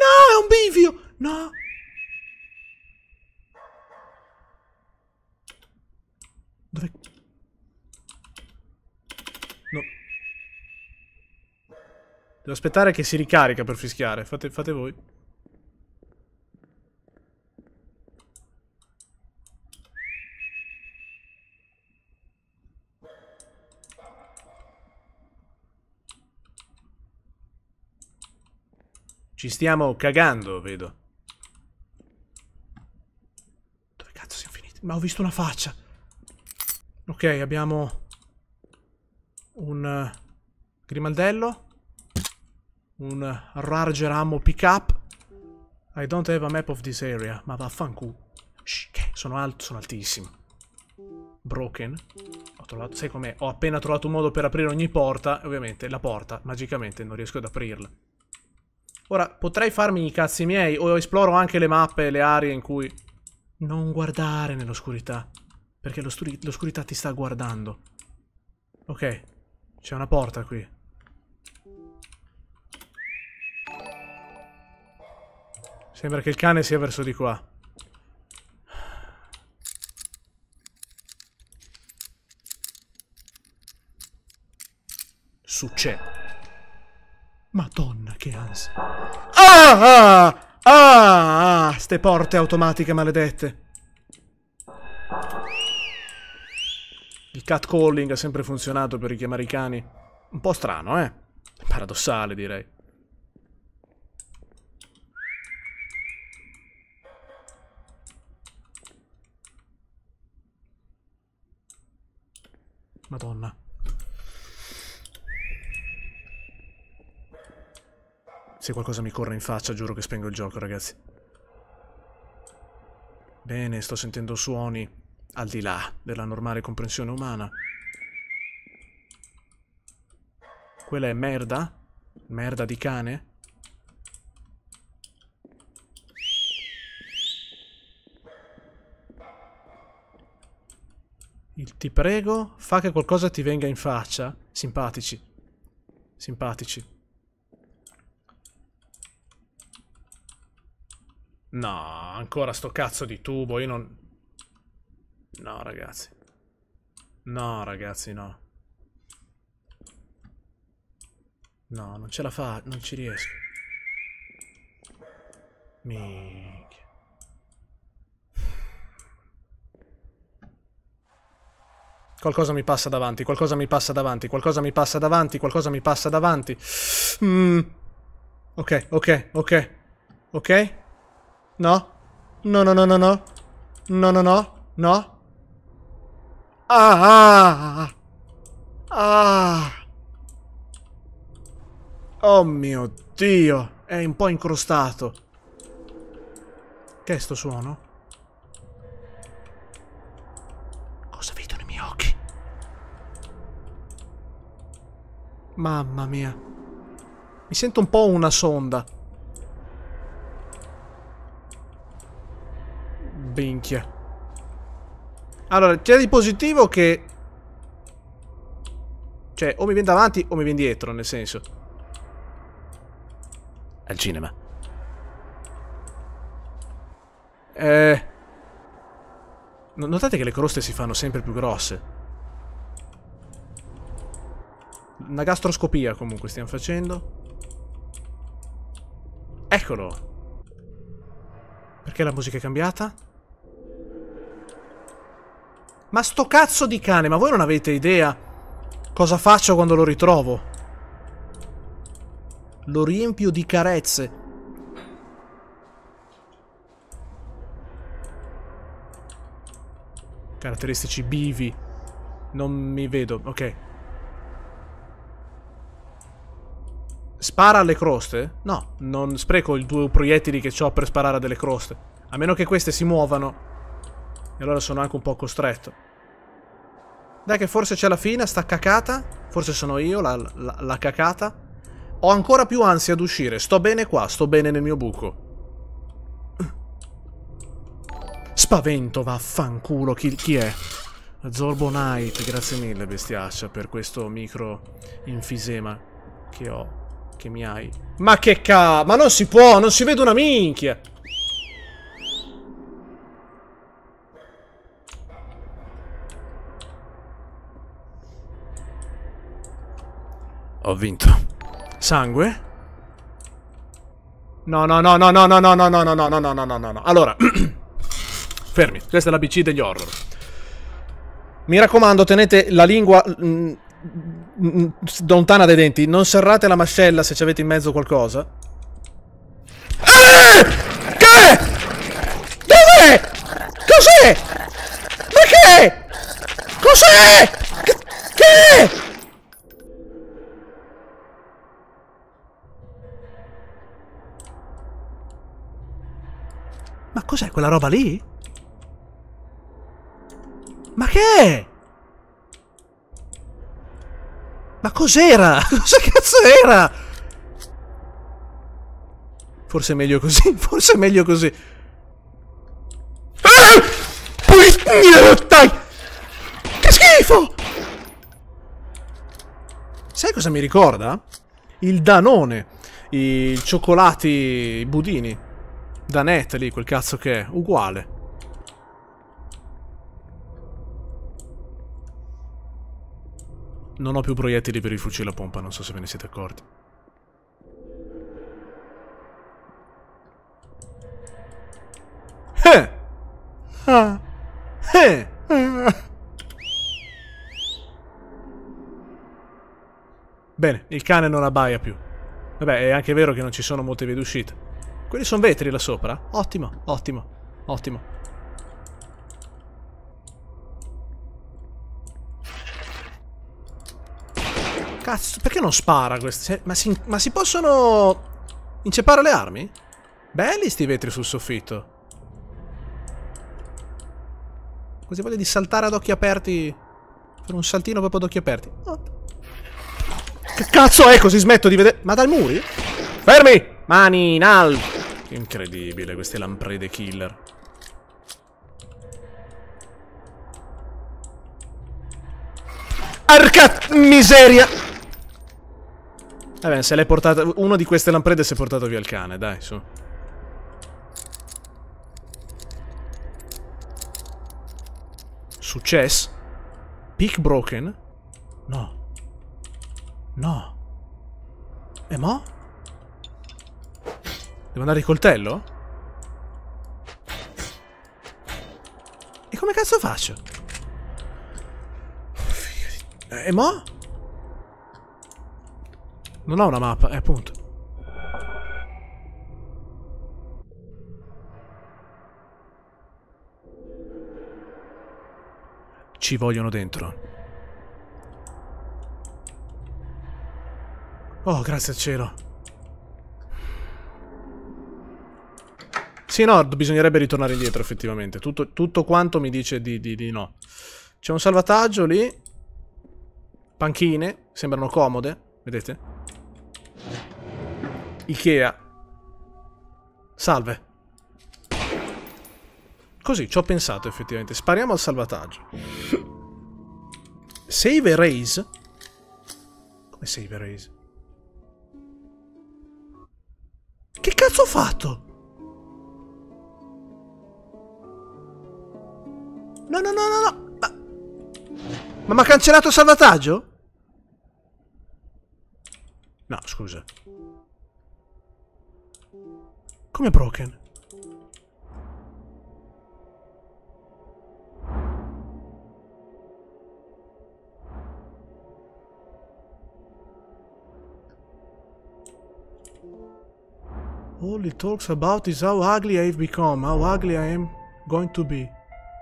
No, è un bivio! No! Dov'è? No. Devo aspettare che si ricarica per fischiare. Fate, fate voi. Ci stiamo cagando, vedo. Dove cazzo siamo finiti? Ma ho visto una faccia. Ok, abbiamo un eh, grimaldello, un Rarger Ammo Pickup. I don't have a map of this area, ma vaffanculo. Shh, sono alto, sono altissimo. Broken. Ho trovato, sai com'è? Ho appena trovato un modo per aprire ogni porta, e ovviamente la porta, magicamente, non riesco ad aprirla. Ora, potrei farmi i cazzi miei o esploro anche le mappe e le aree in cui... Non guardare nell'oscurità, perché l'oscurità ti sta guardando. Ok, c'è una porta qui. Sembra che il cane sia verso di qua. Succede. Madonna, che ansia. Ah! Ah! Ah! ah ste porte automatiche maledette. Il cat calling ha sempre funzionato per richiamare i cani. Un po' strano, eh? Paradossale, direi. Madonna. Se qualcosa mi corre in faccia giuro che spengo il gioco, ragazzi. Bene, sto sentendo suoni al di là della normale comprensione umana. Quella è merda? Merda di cane? Il ti prego, fa che qualcosa ti venga in faccia. Simpatici. Simpatici. No, ancora sto cazzo di tubo, io non... No, ragazzi. No, ragazzi, no. No, non ce la fa, non ci riesco. Minchia. Qualcosa mi passa davanti, qualcosa mi passa davanti, qualcosa mi passa davanti, qualcosa mi passa davanti. Mm. Ok, ok, ok. Ok? No. No, no, no, no, no. No, no, no. No. Ah, ah! Ah! Oh mio Dio! È un po' incrostato. Che è sto suono? Cosa vedo nei miei occhi? Mamma mia. Mi sento un po' una sonda. Minchia. Allora, c'è di positivo che... Cioè, o mi viene davanti o mi viene dietro, nel senso. Al cinema. Eh... Notate che le croste si fanno sempre più grosse. Una gastroscopia comunque stiamo facendo. Eccolo! Perché la musica è cambiata? Ma sto cazzo di cane, ma voi non avete idea cosa faccio quando lo ritrovo? Lo riempio di carezze. Caratteristici bivi. Non mi vedo, ok. Spara alle croste? No, non spreco i due proiettili che ho per sparare a delle croste. A meno che queste si muovano. E allora sono anche un po' costretto. Dai che forse c'è la fine, sta cacata. Forse sono io la, la, la cacata. Ho ancora più ansia ad uscire. Sto bene qua, sto bene nel mio buco. Spavento, vaffanculo, chi, chi è? Zorbo Knight, grazie mille bestiaccia per questo micro infisema che ho, che mi hai. Ma che ca... Ma non si può, non si vede una minchia! Ho vinto. Sangue? No, no, no, no, no, no, no, no, no, no, no, no, no, no, no, Allora, fermi. Questa è la BC degli horror. Mi raccomando, tenete la lingua lontana dai denti. Non serrate la mascella se ci avete in mezzo qualcosa. Eh! Che? Dov'è? Cos'è? Ma che? Cos'è? Che? che? Ma cos'è quella roba lì? Ma che è? Ma cos'era? Cosa cazzo era? Forse è meglio così, forse è meglio così. Ah! Dai! Che schifo! Sai cosa mi ricorda? Il danone, i cioccolati, i budini. Da lì, quel cazzo che è. Uguale. Non ho più proiettili per il fucile a pompa, non so se ve ne siete accorti. Eh! Ah! Eh! Bene, il cane non abbaia più. Vabbè, è anche vero che non ci sono molte vie d'uscita. Quelli sono vetri là sopra. Ottimo, ottimo, ottimo. Cazzo, perché non spara questo? Ma si, ma si possono... Inceppare le armi? Belli sti vetri sul soffitto. Così voglio di saltare ad occhi aperti. Fare un saltino proprio ad occhi aperti. Che cazzo è così smetto di vedere... Ma dal muri? Fermi! Mani in alto! Incredibile, queste lamprede killer. Arca miseria! Vabbè, se l'hai portata... Uno di queste lamprede si è portato via il cane, dai, su. Success? Peak broken? No. No. E mo'? Devo andare il coltello? E come cazzo faccio? Eh, e mo? Non ho una mappa, eh, appunto. Ci vogliono dentro. Oh, grazie al cielo. Sì, no, bisognerebbe ritornare indietro effettivamente. Tutto, tutto quanto mi dice di, di, di no. C'è un salvataggio lì. Panchine. Sembrano comode. Vedete? Ikea. Salve. Così, ci ho pensato effettivamente. Spariamo al salvataggio. Save e raise? Come save e raise? Che cazzo ho fatto? No, no, no, no, no! Ma... Ma mi ha cancellato il salvataggio? No, scusa. Come broken? All he talks about is how ugly I've become, how ugly I am going to be.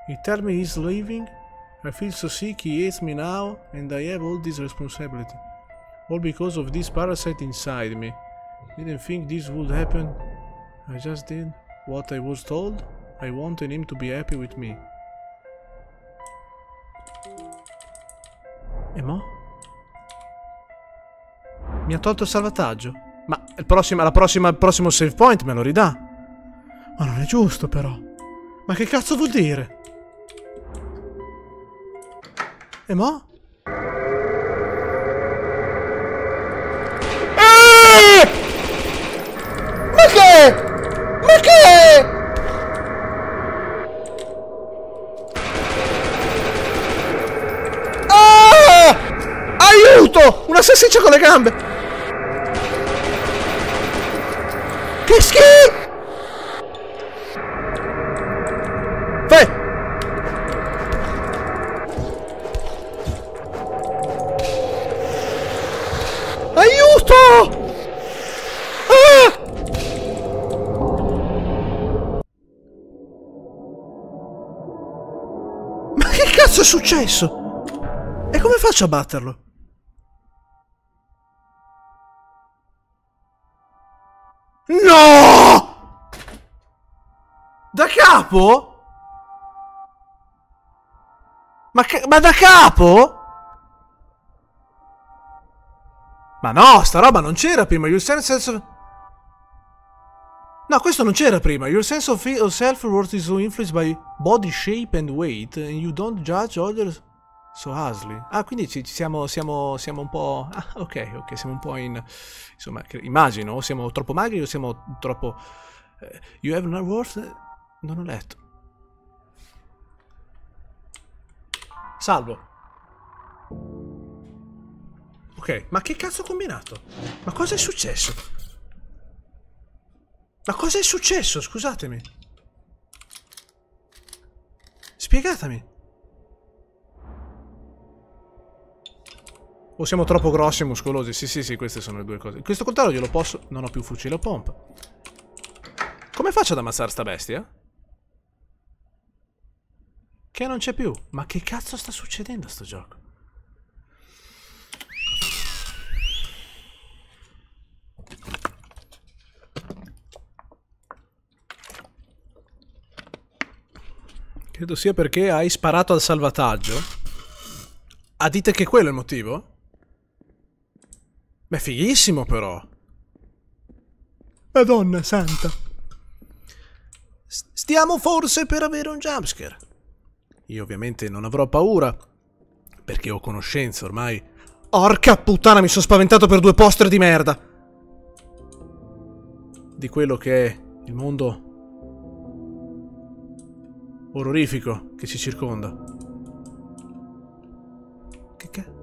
He tell me he's leaving. I feel so sick, he hates me now, and I have all this responsibility. All because of this parasite inside me. Didn't think this would happen. I just did what I was told. I wanted him to be happy with me. E mo? Mi ha tolto il salvataggio. Ma il prossimo, alla prossima, il prossimo save point me lo ridà. Ma non è giusto però. Ma che cazzo vuol dire? E mo? Eh! Ma ah! Aiuto! Una salsiccia con le gambe! Che schifo! successo? E come faccio a batterlo? No! Da capo? Ma, ma da capo? Ma no, sta roba non c'era prima, You're sense No, questo non c'era prima. Your sense of self-worth is influenced by body shape and weight, and you don't judge others so harshly. Ah, quindi ci, siamo, siamo, siamo un po'... Ah, ok, ok, siamo un po' in... Insomma, immagino, o siamo troppo magri o siamo troppo... Uh, you have no worth? Eh, non ho letto. Salvo. Ok, ma che cazzo ho combinato? Ma cosa è successo? Ma cosa è successo? Scusatemi. Spiegatemi. O siamo troppo grossi e muscolosi? Sì, sì, sì, queste sono le due cose. In Questo coltello glielo posso... Non ho più fucile o pompa. Come faccio ad ammazzare sta bestia? Che non c'è più. Ma che cazzo sta succedendo a sto gioco? Credo sia perché hai sparato al salvataggio. Ah, dite che quello è il motivo? Beh, fighissimo però. Madonna santa. Stiamo forse per avere un jumpscare. Io ovviamente non avrò paura, perché ho conoscenza ormai. Orca puttana, mi sono spaventato per due poster di merda! Di quello che è il mondo orrorifico che ci circonda. Che che?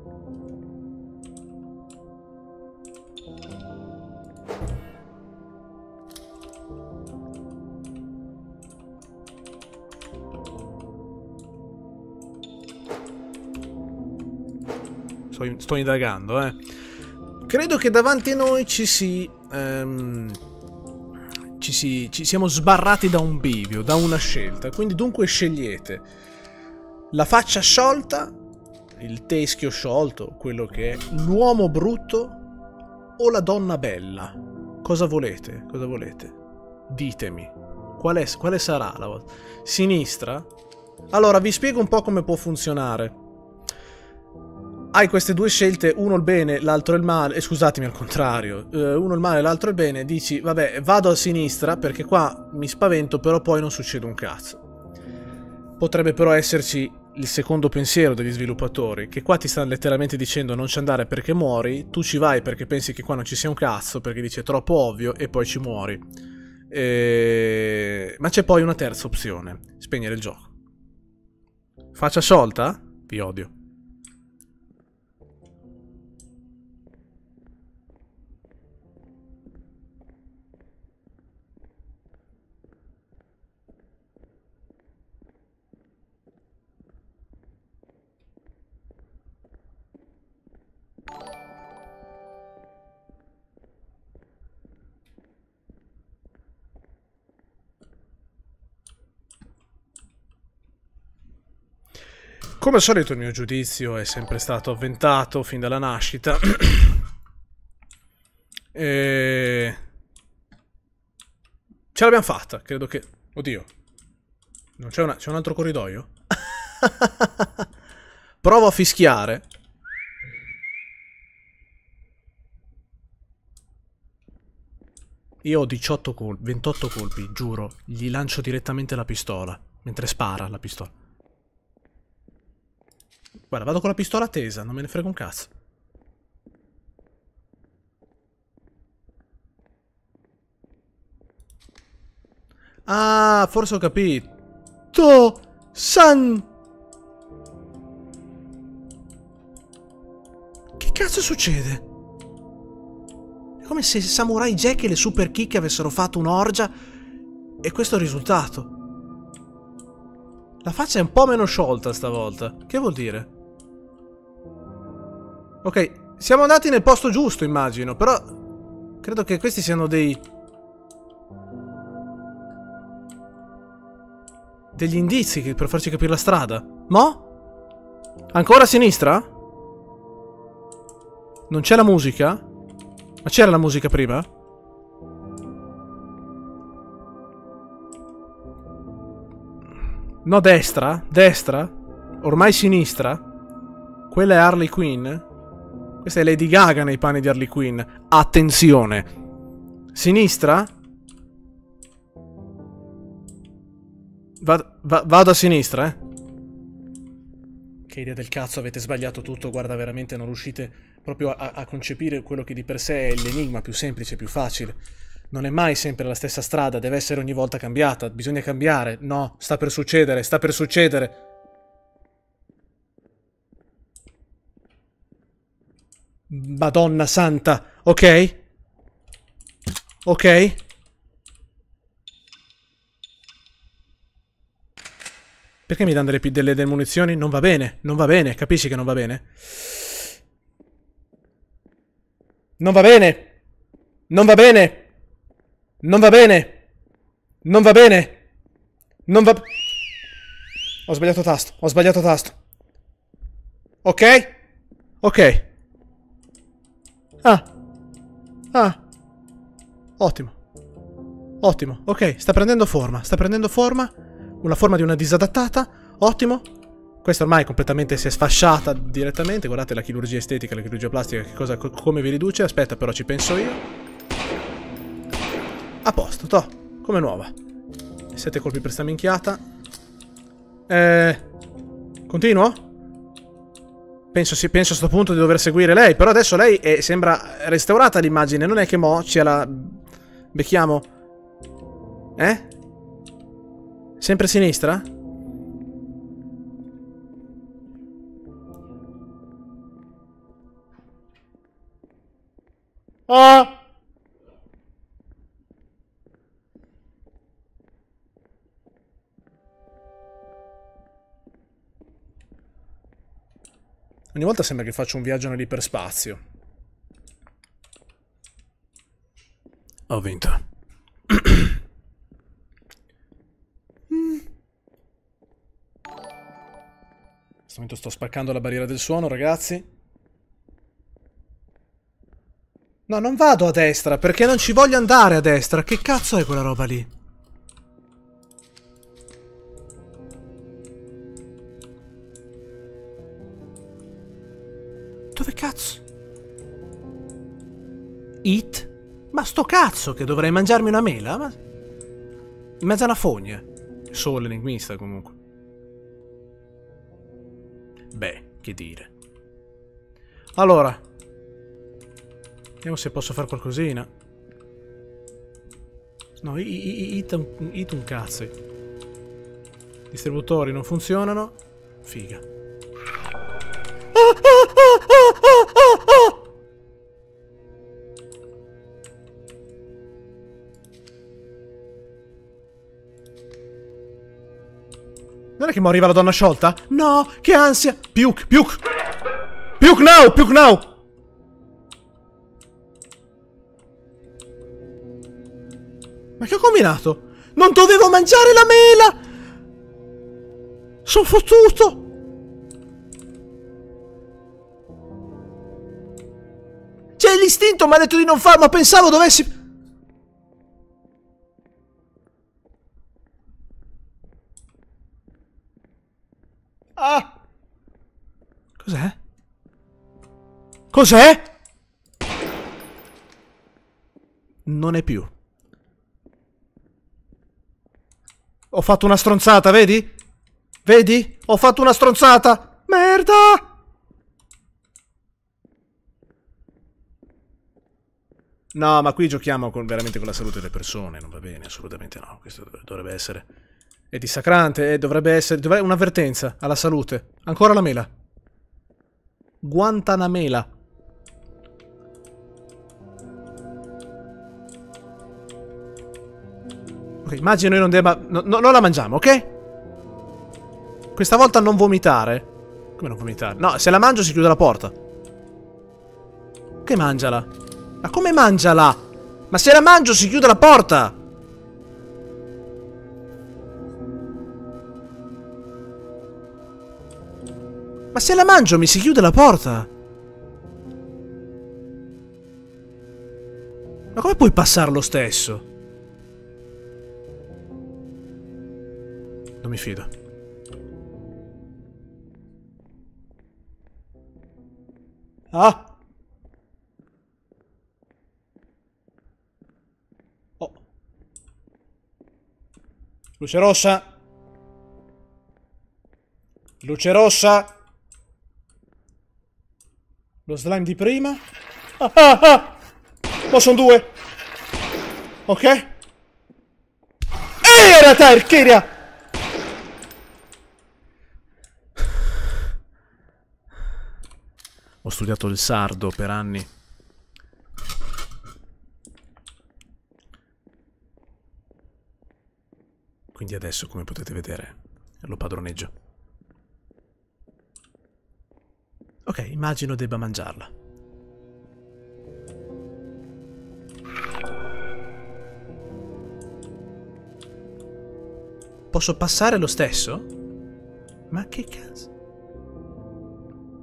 Sto, indagando, eh. Credo che davanti a noi ci si... Um, ci, si, ci siamo sbarrati da un bivio, da una scelta. Quindi dunque scegliete la faccia sciolta, il teschio sciolto, quello che è, l'uomo brutto o la donna bella. Cosa volete? Cosa volete? Ditemi. Qual quale sarà la vostra? Sinistra? Allora, vi spiego un po' come può funzionare hai queste due scelte, uno il bene, l'altro il male, eh, scusatemi al contrario, eh, uno il male, l'altro il bene, dici vabbè vado a sinistra perché qua mi spavento però poi non succede un cazzo. Potrebbe però esserci il secondo pensiero degli sviluppatori, che qua ti stanno letteralmente dicendo non ci andare perché muori, tu ci vai perché pensi che qua non ci sia un cazzo, perché dici è troppo ovvio e poi ci muori. E... Eh, ma c'è poi una terza opzione, spegnere il gioco. Faccia sciolta? Vi odio. Come al solito il mio giudizio è sempre stato avventato fin dalla nascita. e... Ce l'abbiamo fatta, credo che... Oddio. c'è, una... un altro corridoio? Provo a fischiare. Io ho 18 colpi, 28 colpi, giuro. Gli lancio direttamente la pistola. Mentre spara la pistola. Guarda, vado con la pistola tesa, non me ne frega un cazzo. Ah, forse ho capito. San... Che cazzo succede? È come se Samurai Jack e le Super Kick avessero fatto un'orgia e questo è il risultato. La faccia è un po' meno sciolta stavolta. Che vuol dire? Ok, siamo andati nel posto giusto, immagino, però... Credo che questi siano dei... Degli indizi per farci capire la strada. Mo? Ancora a sinistra? Non c'è la musica? Ma c'era la musica prima? No, destra? Destra? Ormai sinistra? Quella è Harley Quinn? Questa è Lady Gaga nei panni di Harley Quinn. Attenzione. Sinistra? Va va vado a sinistra, eh. Che idea del cazzo, avete sbagliato tutto, guarda, veramente non riuscite proprio a, a concepire quello che di per sé è l'enigma più semplice, più facile. Non è mai sempre la stessa strada, deve essere ogni volta cambiata, bisogna cambiare. No, sta per succedere, sta per succedere. Madonna santa, ok? Ok? Perché mi danno delle, delle, delle munizioni? Non va bene, non va bene, capisci che non va bene? Non va bene! Non va bene! Non va bene! Non va bene! Non va... Ho sbagliato tasto, ho sbagliato tasto. Ok? Ok. Ah. Ah. Ottimo. Ottimo. Ok, sta prendendo forma. Sta prendendo forma. Una forma di una disadattata. Ottimo. Questa ormai completamente si è sfasciata direttamente. Guardate la chirurgia estetica, la chirurgia plastica, che cosa, come vi riduce. Aspetta, però ci penso io. A posto, to. Come nuova. Sette colpi per sta minchiata. Eh... Continuo? Penso, sì, penso a questo punto di dover seguire lei, però adesso lei è, sembra restaurata l'immagine, non è che mo ce la becchiamo. Eh? Sempre a sinistra? Ah! Ogni volta sembra che faccio un viaggio nell'iperspazio. Ho vinto. In questo momento sto spaccando la barriera del suono, ragazzi. No, non vado a destra, perché non ci voglio andare a destra. Che cazzo è quella roba lì? Dove cazzo? Eat? Ma sto cazzo che dovrei mangiarmi una mela? Ma... In mezzo a una fogna. Solo enigmista comunque. Beh, che dire. Allora. Vediamo se posso fare qualcosina. No, hit un, un cazzo. Distributori non funzionano. Figa. Non è che mi arriva la donna sciolta? No, che ansia! Piuk, piuk! Piuk now, piuk now! Ma che ho combinato? Non dovevo mangiare la mela! Sono fottuto! l'istinto mi ha detto di non farlo, ma pensavo dovessi... Ah! Cos'è? Cos'è? Non è più. Ho fatto una stronzata, vedi? Vedi? Ho fatto una stronzata! Merda! No, ma qui giochiamo con, veramente con la salute delle persone, non va bene, assolutamente no. Questo dovrebbe essere... È dissacrante, eh, dovrebbe essere... Dovrebbe un'avvertenza alla salute. Ancora la mela. Guantanamela. Ok, immagino noi non debba... No, no, non la mangiamo, ok? Questa volta non vomitare. Come non vomitare? No, se la mangio si chiude la porta. Che mangiala? Ma come mangia là? Ma se la mangio si chiude la porta! Ma se la mangio mi si chiude la porta! Ma come puoi passare lo stesso? Non mi fido. Ah! Luce rossa. Luce rossa. Lo slime di prima. Ah, ah, ah. Ma sono due. Ok. Ehi, era Tarkiria. Ho studiato il sardo per anni. Quindi adesso, come potete vedere, lo padroneggio. Ok, immagino debba mangiarla. Posso passare lo stesso? Ma che cazzo?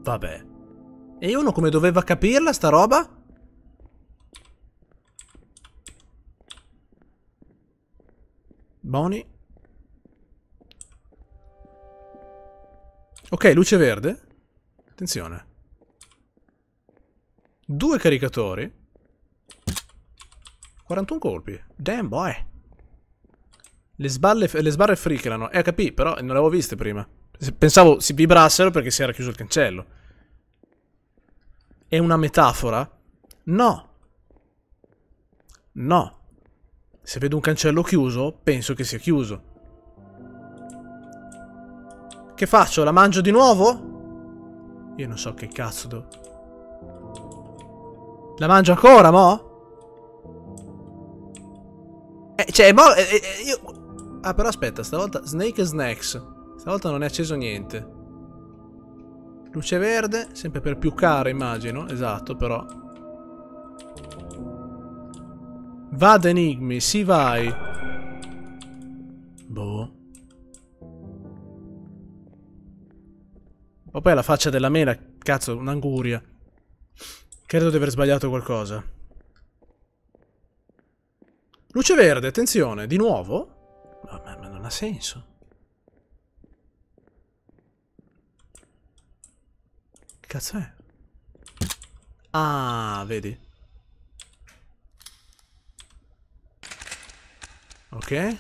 Vabbè. E uno come doveva capirla sta roba? Boni. Ok, luce verde. Attenzione. Due caricatori. 41 colpi. Damn boy. Le, sballe, le sbarre friccherano. Eh, capì, però non le avevo viste prima. Pensavo si vibrassero perché si era chiuso il cancello. È una metafora? No. No. Se vedo un cancello chiuso, penso che sia chiuso. Che faccio? La mangio di nuovo? Io non so che cazzo do... La mangio ancora, mo'? Eh, cioè, mo... Eh, eh, eh io... Ah, però aspetta, stavolta... Snake Snacks. Stavolta non è acceso niente. Luce verde, sempre per più cara, immagino. Esatto, però. Vada enigmi, si vai. Boh. Ma poi la faccia della mela, cazzo, un'anguria. Credo di aver sbagliato qualcosa. Luce verde, attenzione, di nuovo? Ma, ma, ma non ha senso. Che cazzo è? Ah, vedi. Ok.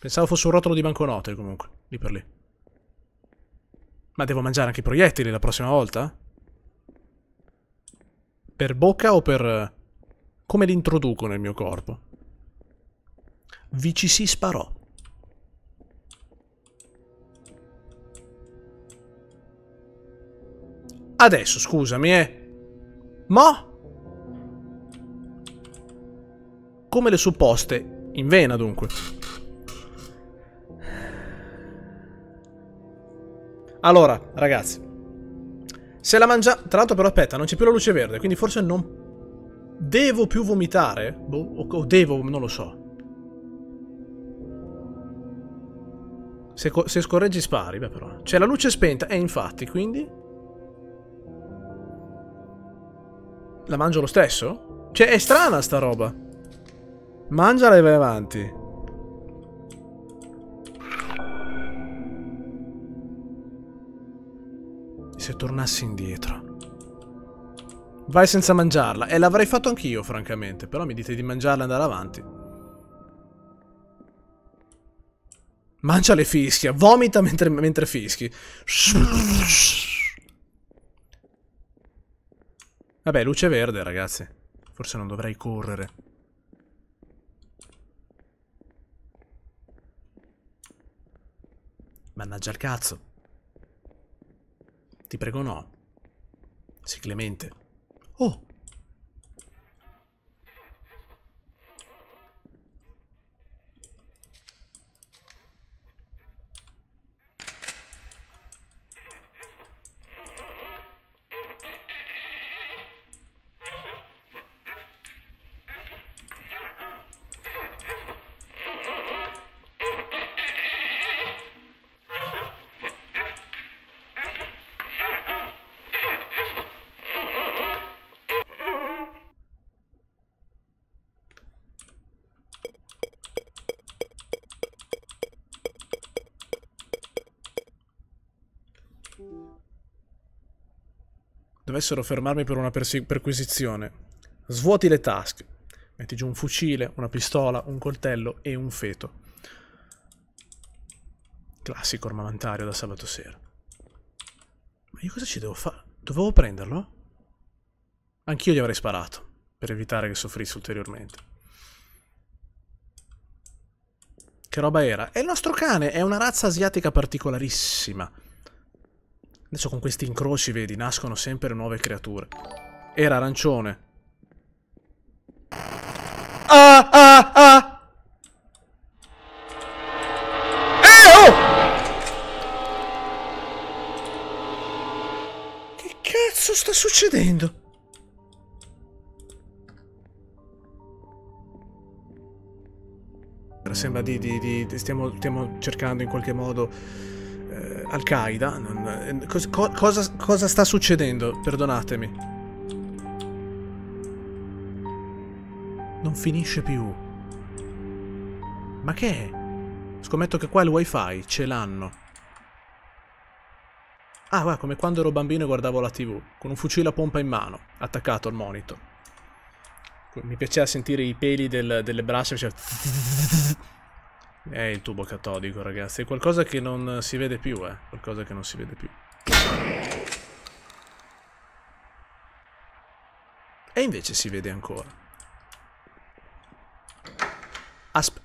Pensavo fosse un rotolo di banconote comunque. Lì per lì. Ma devo mangiare anche i proiettili la prossima volta? Per bocca o per... Eh, come li introduco nel mio corpo? Vi ci si sparò. Adesso, scusami, eh. Mo? Come le supposte. In vena, dunque. Allora, ragazzi. Se la mangia... Tra l'altro però aspetta, non c'è più la luce verde, quindi forse non... Devo più vomitare? Boh, o devo, non lo so. Se, se scorreggi spari, beh però. C'è la luce spenta, e eh, infatti, quindi... La mangio lo stesso? Cioè, è strana sta roba. Mangiala e vai avanti. Se tornassi indietro. Vai senza mangiarla. E l'avrei fatto anch'io, francamente. Però mi dite di mangiarla e andare avanti. Mangia le fischia. Vomita mentre, mentre fischi. Vabbè, luce verde, ragazzi. Forse non dovrei correre. Mannaggia il cazzo. Ti prego no. Sì, Clemente. Oh, volessero fermarmi per una perquisizione. Svuoti le tasche. Metti giù un fucile, una pistola, un coltello e un feto. Classico armamentario da sabato sera. Ma io cosa ci devo fare? Dovevo prenderlo? Anch'io gli avrei sparato, per evitare che soffrisse ulteriormente. Che roba era? È il nostro cane, è una razza asiatica particolarissima. Adesso con questi incroci, vedi, nascono sempre nuove creature. Era arancione. Ah, ah, ah! Eh, oh! Che cazzo sta succedendo? Sembra di... di, di stiamo, stiamo cercando in qualche modo eh, Al-Qaeda. Non... Eh, co cosa, cosa sta succedendo? Perdonatemi. Non finisce più. Ma che è? Scommetto che qua il wifi ce l'hanno. Ah, va, come quando ero bambino e guardavo la tv, con un fucile a pompa in mano, attaccato al monitor. Mi piaceva sentire i peli del, delle braccia, cioè... È il tubo catodico, ragazzi. È qualcosa che non si vede più, eh. Qualcosa che non si vede più. E invece si vede ancora. Asp.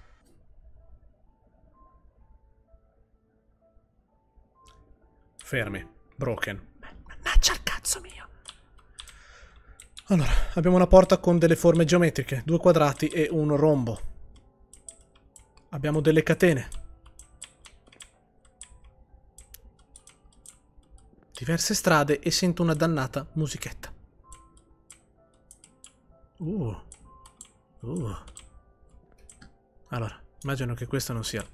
Fermi. Broken. Mannaggia il cazzo mio. Allora, abbiamo una porta con delle forme geometriche. Due quadrati e un rombo. Abbiamo delle catene. Diverse strade e sento una dannata musichetta. Uh. Uh. Allora, immagino che questa non sia...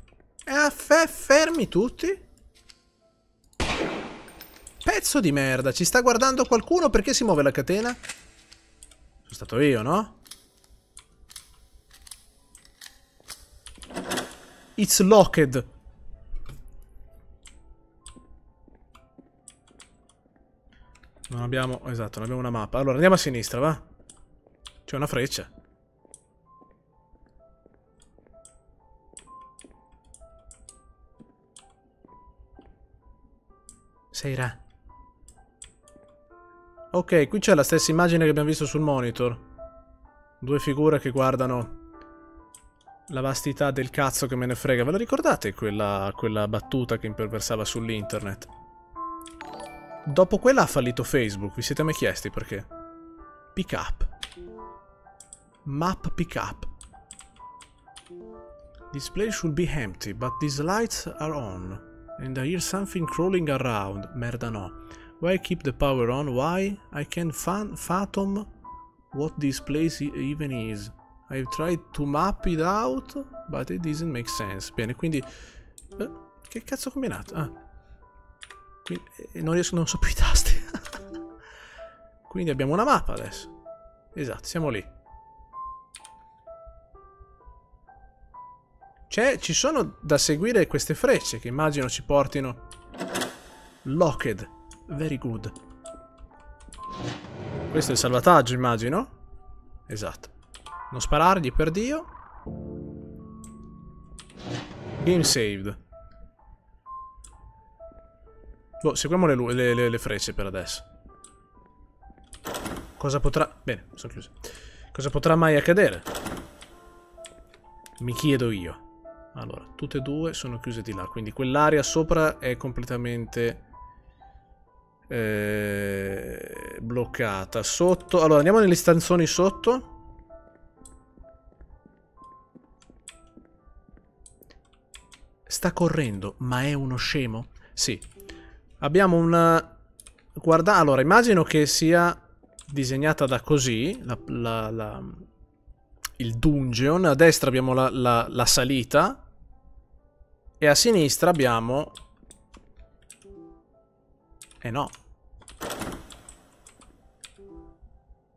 Ah, fermi tutti! Pezzo di merda, ci sta guardando qualcuno perché si muove la catena? Sono stato io, no? It's locked. Non abbiamo... Esatto, non abbiamo una mappa. Allora, andiamo a sinistra, va? C'è una freccia. Seira. Ok, qui c'è la stessa immagine che abbiamo visto sul monitor. Due figure che guardano la vastità del cazzo che me ne frega. Ve la ricordate quella, quella battuta che imperversava sull'internet? Dopo quella ha fallito Facebook, vi siete mai chiesti perché? Pick up. Map pick up. Display should be empty, but these lights are on. And I hear something crawling around. Merda no. Why keep the power on? Why? I can't fathom what this place even is. I've tried to map it out, but it doesn't make sense. Bene, quindi... Eh, che cazzo ho combinato? Ah. Quindi, eh, non riesco, non so più i tasti. quindi abbiamo una mappa adesso. Esatto, siamo lì. Cioè, ci sono da seguire queste frecce che immagino ci portino... Locked. Very good. Questo è il salvataggio, immagino? Esatto. Non sparargli, per Dio. Game saved. Boh, seguiamo le, le, le, le frecce per adesso. Cosa potrà... Bene, sono chiuse. Cosa potrà mai accadere? Mi chiedo io. Allora, tutte e due sono chiuse di là, quindi quell'area sopra è completamente... Eh, bloccata. Sotto... Allora, andiamo nelle stanzoni sotto. Sta correndo, ma è uno scemo? Sì. Abbiamo una... Guarda, allora, immagino che sia disegnata da così, la, la, la... il dungeon. A destra abbiamo la salita e a sinistra abbiamo... Eh no.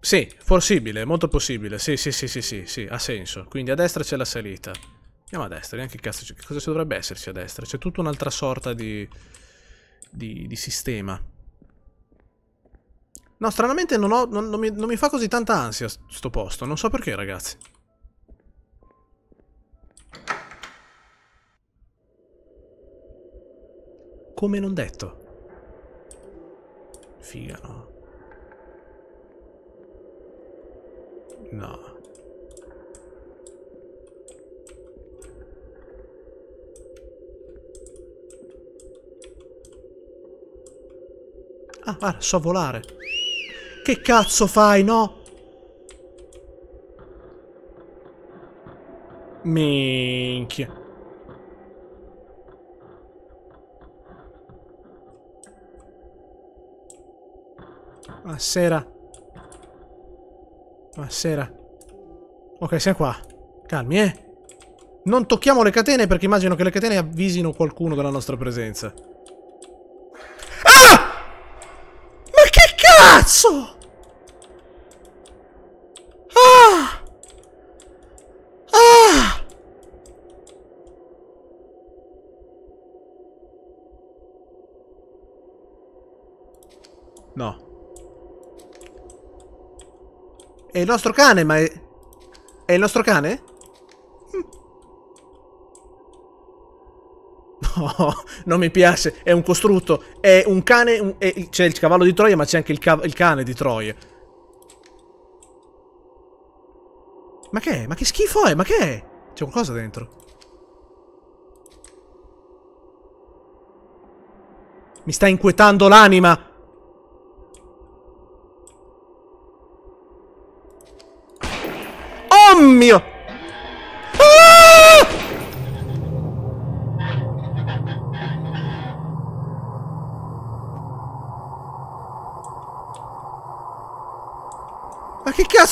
Sì, possibile, molto possibile. Sì, sì, sì, sì, sì, sì, ha senso. Quindi a destra c'è la salita. Andiamo a destra, neanche cazzo c'è. Cosa ci dovrebbe esserci a destra? C'è tutta un'altra sorta di, di, di sistema. No, stranamente non, ho, non, non, mi, non, mi, fa così tanta ansia sto posto. Non so perché, ragazzi. Come non detto. Figa, no? No. Ah, guarda, ah, so volare. Che cazzo fai, no? Minchia. Buonasera. Ah, Buonasera. Ah, ok, siamo qua. Calmi, eh. Non tocchiamo le catene perché immagino che le catene avvisino qualcuno della nostra presenza. Ah! cazzo? Ah! Ah! No. È il nostro cane, ma è... È il nostro cane? non mi piace, è un costrutto, è un cane, c'è il cavallo di Troia ma c'è anche il, il, cane di Troia. Ma che è? Ma che schifo è? Ma che è? C'è qualcosa dentro. Mi sta inquietando l'anima!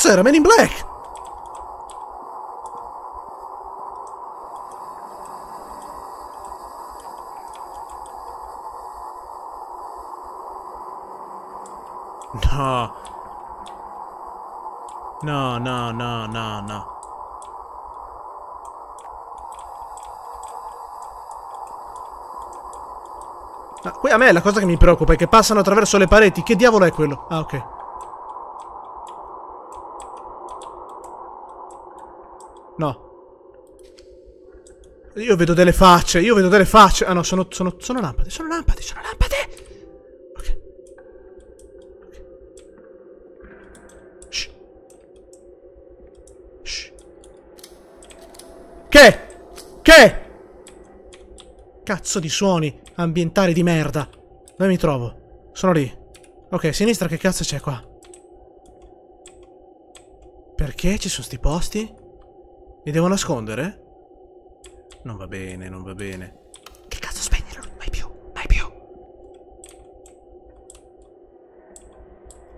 cazzo era? Men in Black! No. No, no, no, no, no. Ma qui a me la cosa che mi preoccupa è che passano attraverso le pareti. Che diavolo è quello? Ah, ok. Io vedo delle facce, io vedo delle facce. Ah no, sono, sono, sono lampade, sono lampade, sono lampade. Ok. Shh. Shh. Che? Che? Cazzo di suoni ambientali di merda. Dove mi trovo? Sono lì. Ok, a sinistra che cazzo c'è qua? Perché ci sono sti posti? Mi devo nascondere? Non va bene, non va bene. Che cazzo spegnilo? Mai più, mai più.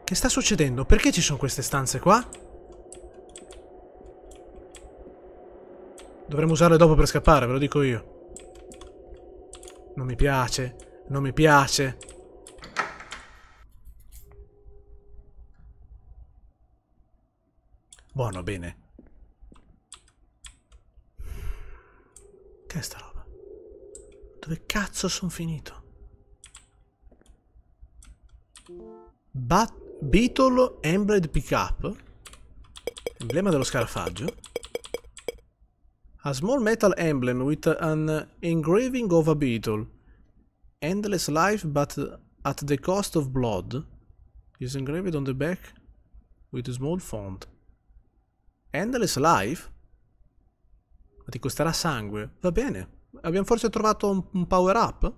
Che sta succedendo? Perché ci sono queste stanze qua? Dovremmo usarle dopo per scappare, ve lo dico io. Non mi piace, non mi piace. Buono, bene. Che è sta roba? Dove cazzo sono finito? Bat Beetle Embled Pickup Emblema dello scarafaggio A small metal emblem with an engraving of a beetle Endless life but at the cost of blood is engraved on the back with a small font Endless life? Ma ti costerà sangue. Va bene. Abbiamo forse trovato un, un power up?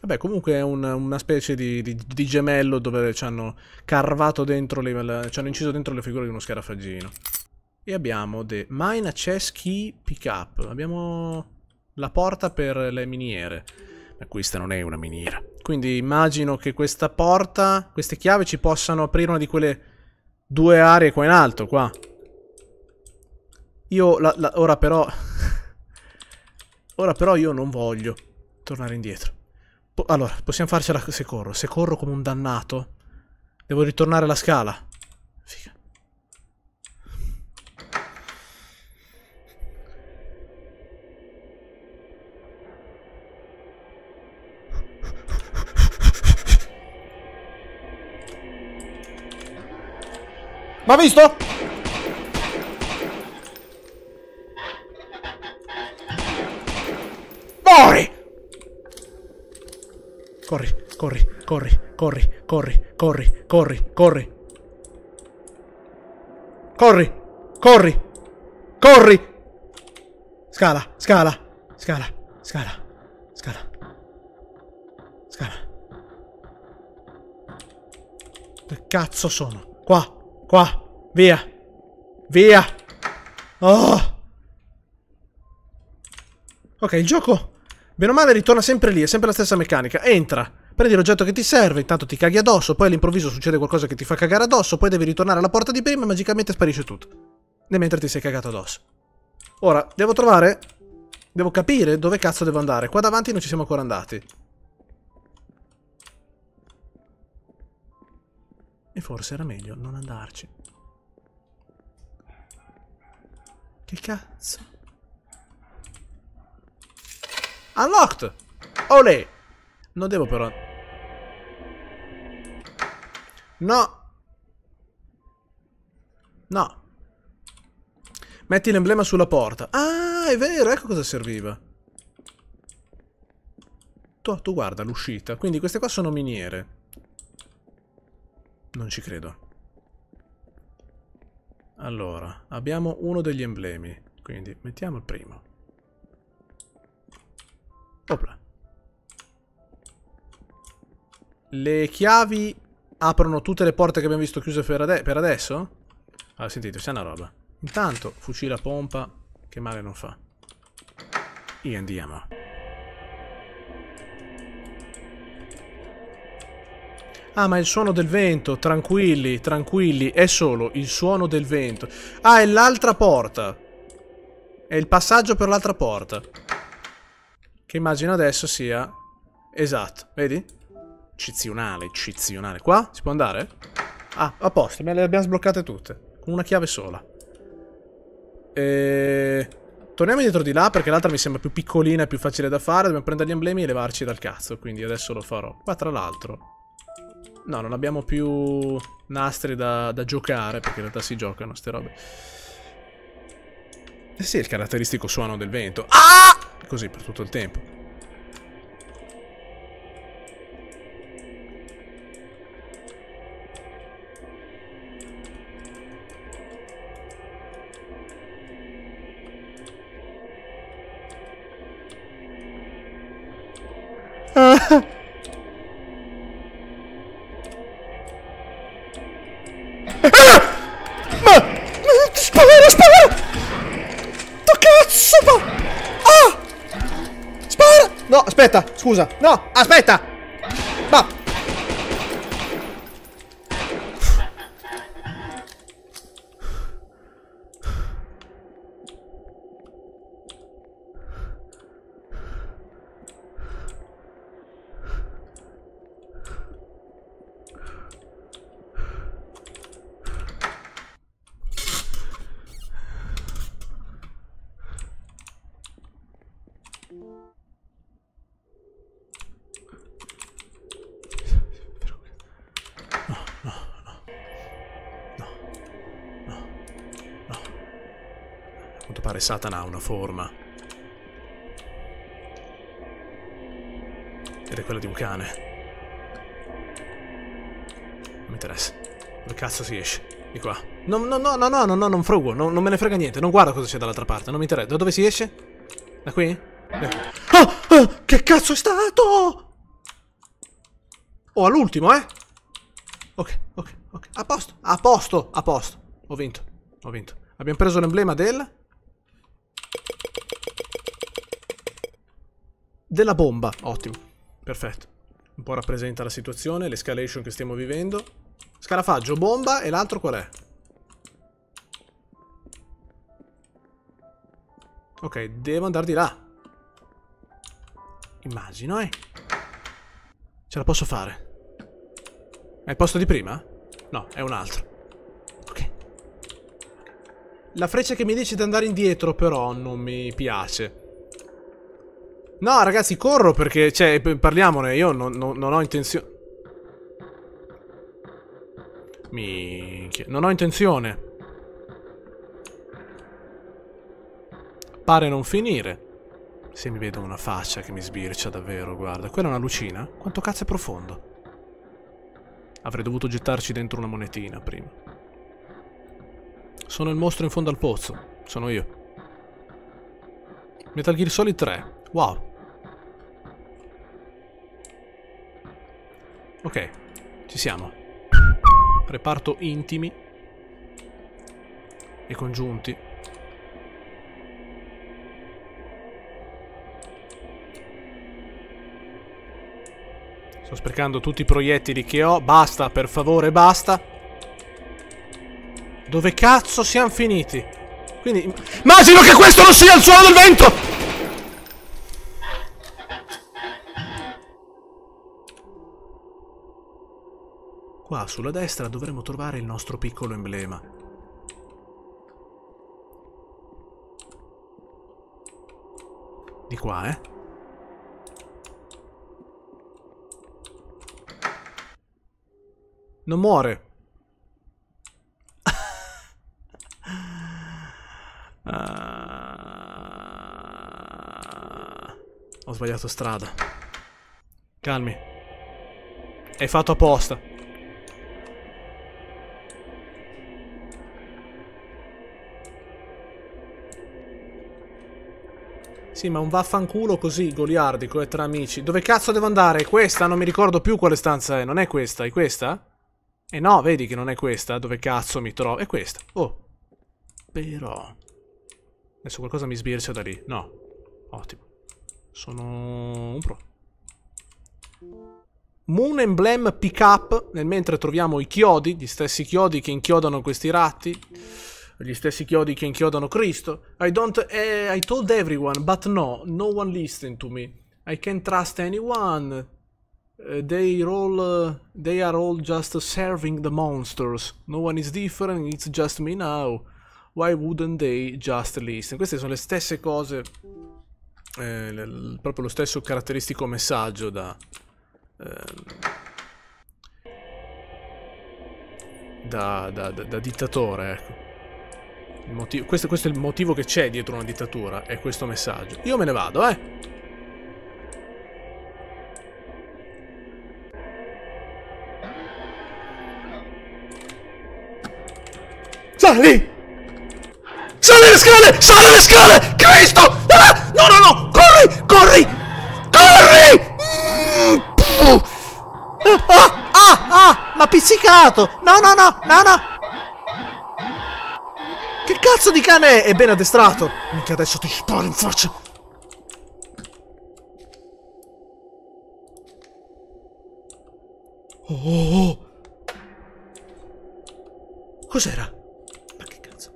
Vabbè, comunque è un, una specie di, di, di, gemello dove ci hanno carvato dentro le, la, ci hanno inciso dentro le figure di uno scarafaggino. E abbiamo the Mine Access Key Pickup. Abbiamo la porta per le miniere. Ma questa non è una miniera. Quindi immagino che questa porta, queste chiavi ci possano aprire una di quelle due aree qua in alto, qua. Io la, la, ora però... ora però io non voglio tornare indietro. Po allora, possiamo farcela se corro. Se corro come un dannato, devo ritornare alla scala. Figa. Ma visto? corri, corri, corri, corri, corri, corri. Corri, corri, corri. Scala, scala, scala, scala, scala. Scala. Che cazzo sono? Qua, qua, via, via. Oh. Ok, il gioco, bene o male, ritorna sempre lì, è sempre la stessa meccanica. Entra, prendi l'oggetto che ti serve, intanto ti caghi addosso, poi all'improvviso succede qualcosa che ti fa cagare addosso, poi devi ritornare alla porta di prima e magicamente sparisce tutto. Né mentre ti sei cagato addosso. Ora, devo trovare... Devo capire dove cazzo devo andare. Qua davanti non ci siamo ancora andati. E forse era meglio non andarci. Che cazzo? Unlocked! Olè! Non devo però... No! No. Metti l'emblema sulla porta. Ah, è vero, ecco cosa serviva. Tu, tu guarda l'uscita. Quindi queste qua sono miniere. Non ci credo. Allora, abbiamo uno degli emblemi. Quindi mettiamo il primo. Opla. Le chiavi aprono tutte le porte che abbiamo visto chiuse per, ade per adesso? Allora, sentite, c'è una roba. Intanto, fucile a pompa, che male non fa. E andiamo. Ah, ma è il suono del vento, tranquilli, tranquilli, è solo il suono del vento. Ah, è l'altra porta. È il passaggio per l'altra porta. Che immagino adesso sia... Esatto, vedi? Eccezionale, eccezionale. Qua? Si può andare? Ah, a posto, me le abbiamo sbloccate tutte. Con una chiave sola. E... Ehm, torniamo dietro di là perché l'altra mi sembra più piccolina e più facile da fare. Dobbiamo prendere gli emblemi e levarci dal cazzo, quindi adesso lo farò. Qua tra l'altro... No, non abbiamo più nastri da, da giocare perché in realtà si giocano ste robe. Eh sì, il caratteristico suono del vento. Ah! Così per tutto il tempo. scusa. No, aspetta, forma. Ed è quella di un cane. Non mi interessa. Dove cazzo si esce? Di qua. No, no, no, no, no, no, non frugo. No, non me ne frega niente. Non guardo cosa c'è dall'altra parte. Non mi interessa. Da dove si esce? Da qui? Eh. Oh, oh, che cazzo è stato? Oh, all'ultimo, eh? Ok, ok, ok. A posto, a posto, a posto. Ho vinto, ho vinto. Abbiamo preso l'emblema del... della bomba. Ottimo, perfetto. Un po' rappresenta la situazione, l'escalation che stiamo vivendo. Scarafaggio, bomba e l'altro qual è? Ok, devo andare di là. Immagino, eh. Ce la posso fare. È il posto di prima? No, è un altro. Ok. La freccia che mi dice di andare indietro però non mi piace. No, ragazzi, corro perché, cioè, parliamone, io non, non, non ho intenzione... Minchia, non ho intenzione. Pare non finire. Se mi vedo una faccia che mi sbircia davvero, guarda. Quella è una lucina? Quanto cazzo è profondo? Avrei dovuto gettarci dentro una monetina prima. Sono il mostro in fondo al pozzo. Sono io. Metal Gear Solid 3. Wow, Ok, ci siamo. Reparto intimi e congiunti. Sto sprecando tutti i proiettili che ho. Basta, per favore, basta. Dove cazzo siamo finiti? Quindi... Immagino che questo non sia il suono del vento! Qua sulla destra dovremo trovare il nostro piccolo emblema. Di qua, eh? Non muore! Ah. Ho sbagliato strada. Calmi. È fatto apposta. Sì, ma un vaffanculo così, goliardico e tra amici. Dove cazzo devo andare? Questa? Non mi ricordo più quale stanza è. Non è questa? È questa? Eh no, vedi che non è questa. Dove cazzo mi trovo? È questa. Oh. Però... Adesso qualcosa mi sbircia da lì. No. Ottimo. Sono un pro. Moon Emblem Pickup, nel mentre troviamo i chiodi, gli stessi chiodi che inchiodano questi ratti gli stessi chiodi che inchiodano Cristo. I don't... Eh, I told everyone, but no, no one listened to me. I can't trust anyone. Uh, they, all, uh, they are all just serving the monsters. No one is different, it's just me now. Why wouldn't they just listen? Queste sono le stesse cose, eh, le, proprio lo stesso caratteristico messaggio da... Eh, da, da, da, da, dittatore, ecco. Motivo, questo, questo, è il motivo che c'è dietro una dittatura, è questo messaggio. Io me ne vado, eh! Sali! Sali le scale! Sali le scale! Cristo! Ah! No, no, no! Corri! Corri! Corri! Mm! Ah, ah, ah! Ma pizzicato! No, no, no! No, no! cazzo di cane è ben addestrato! Mica adesso ti sparo in faccia! Oh, oh, oh. Cos'era? Ma che cazzo?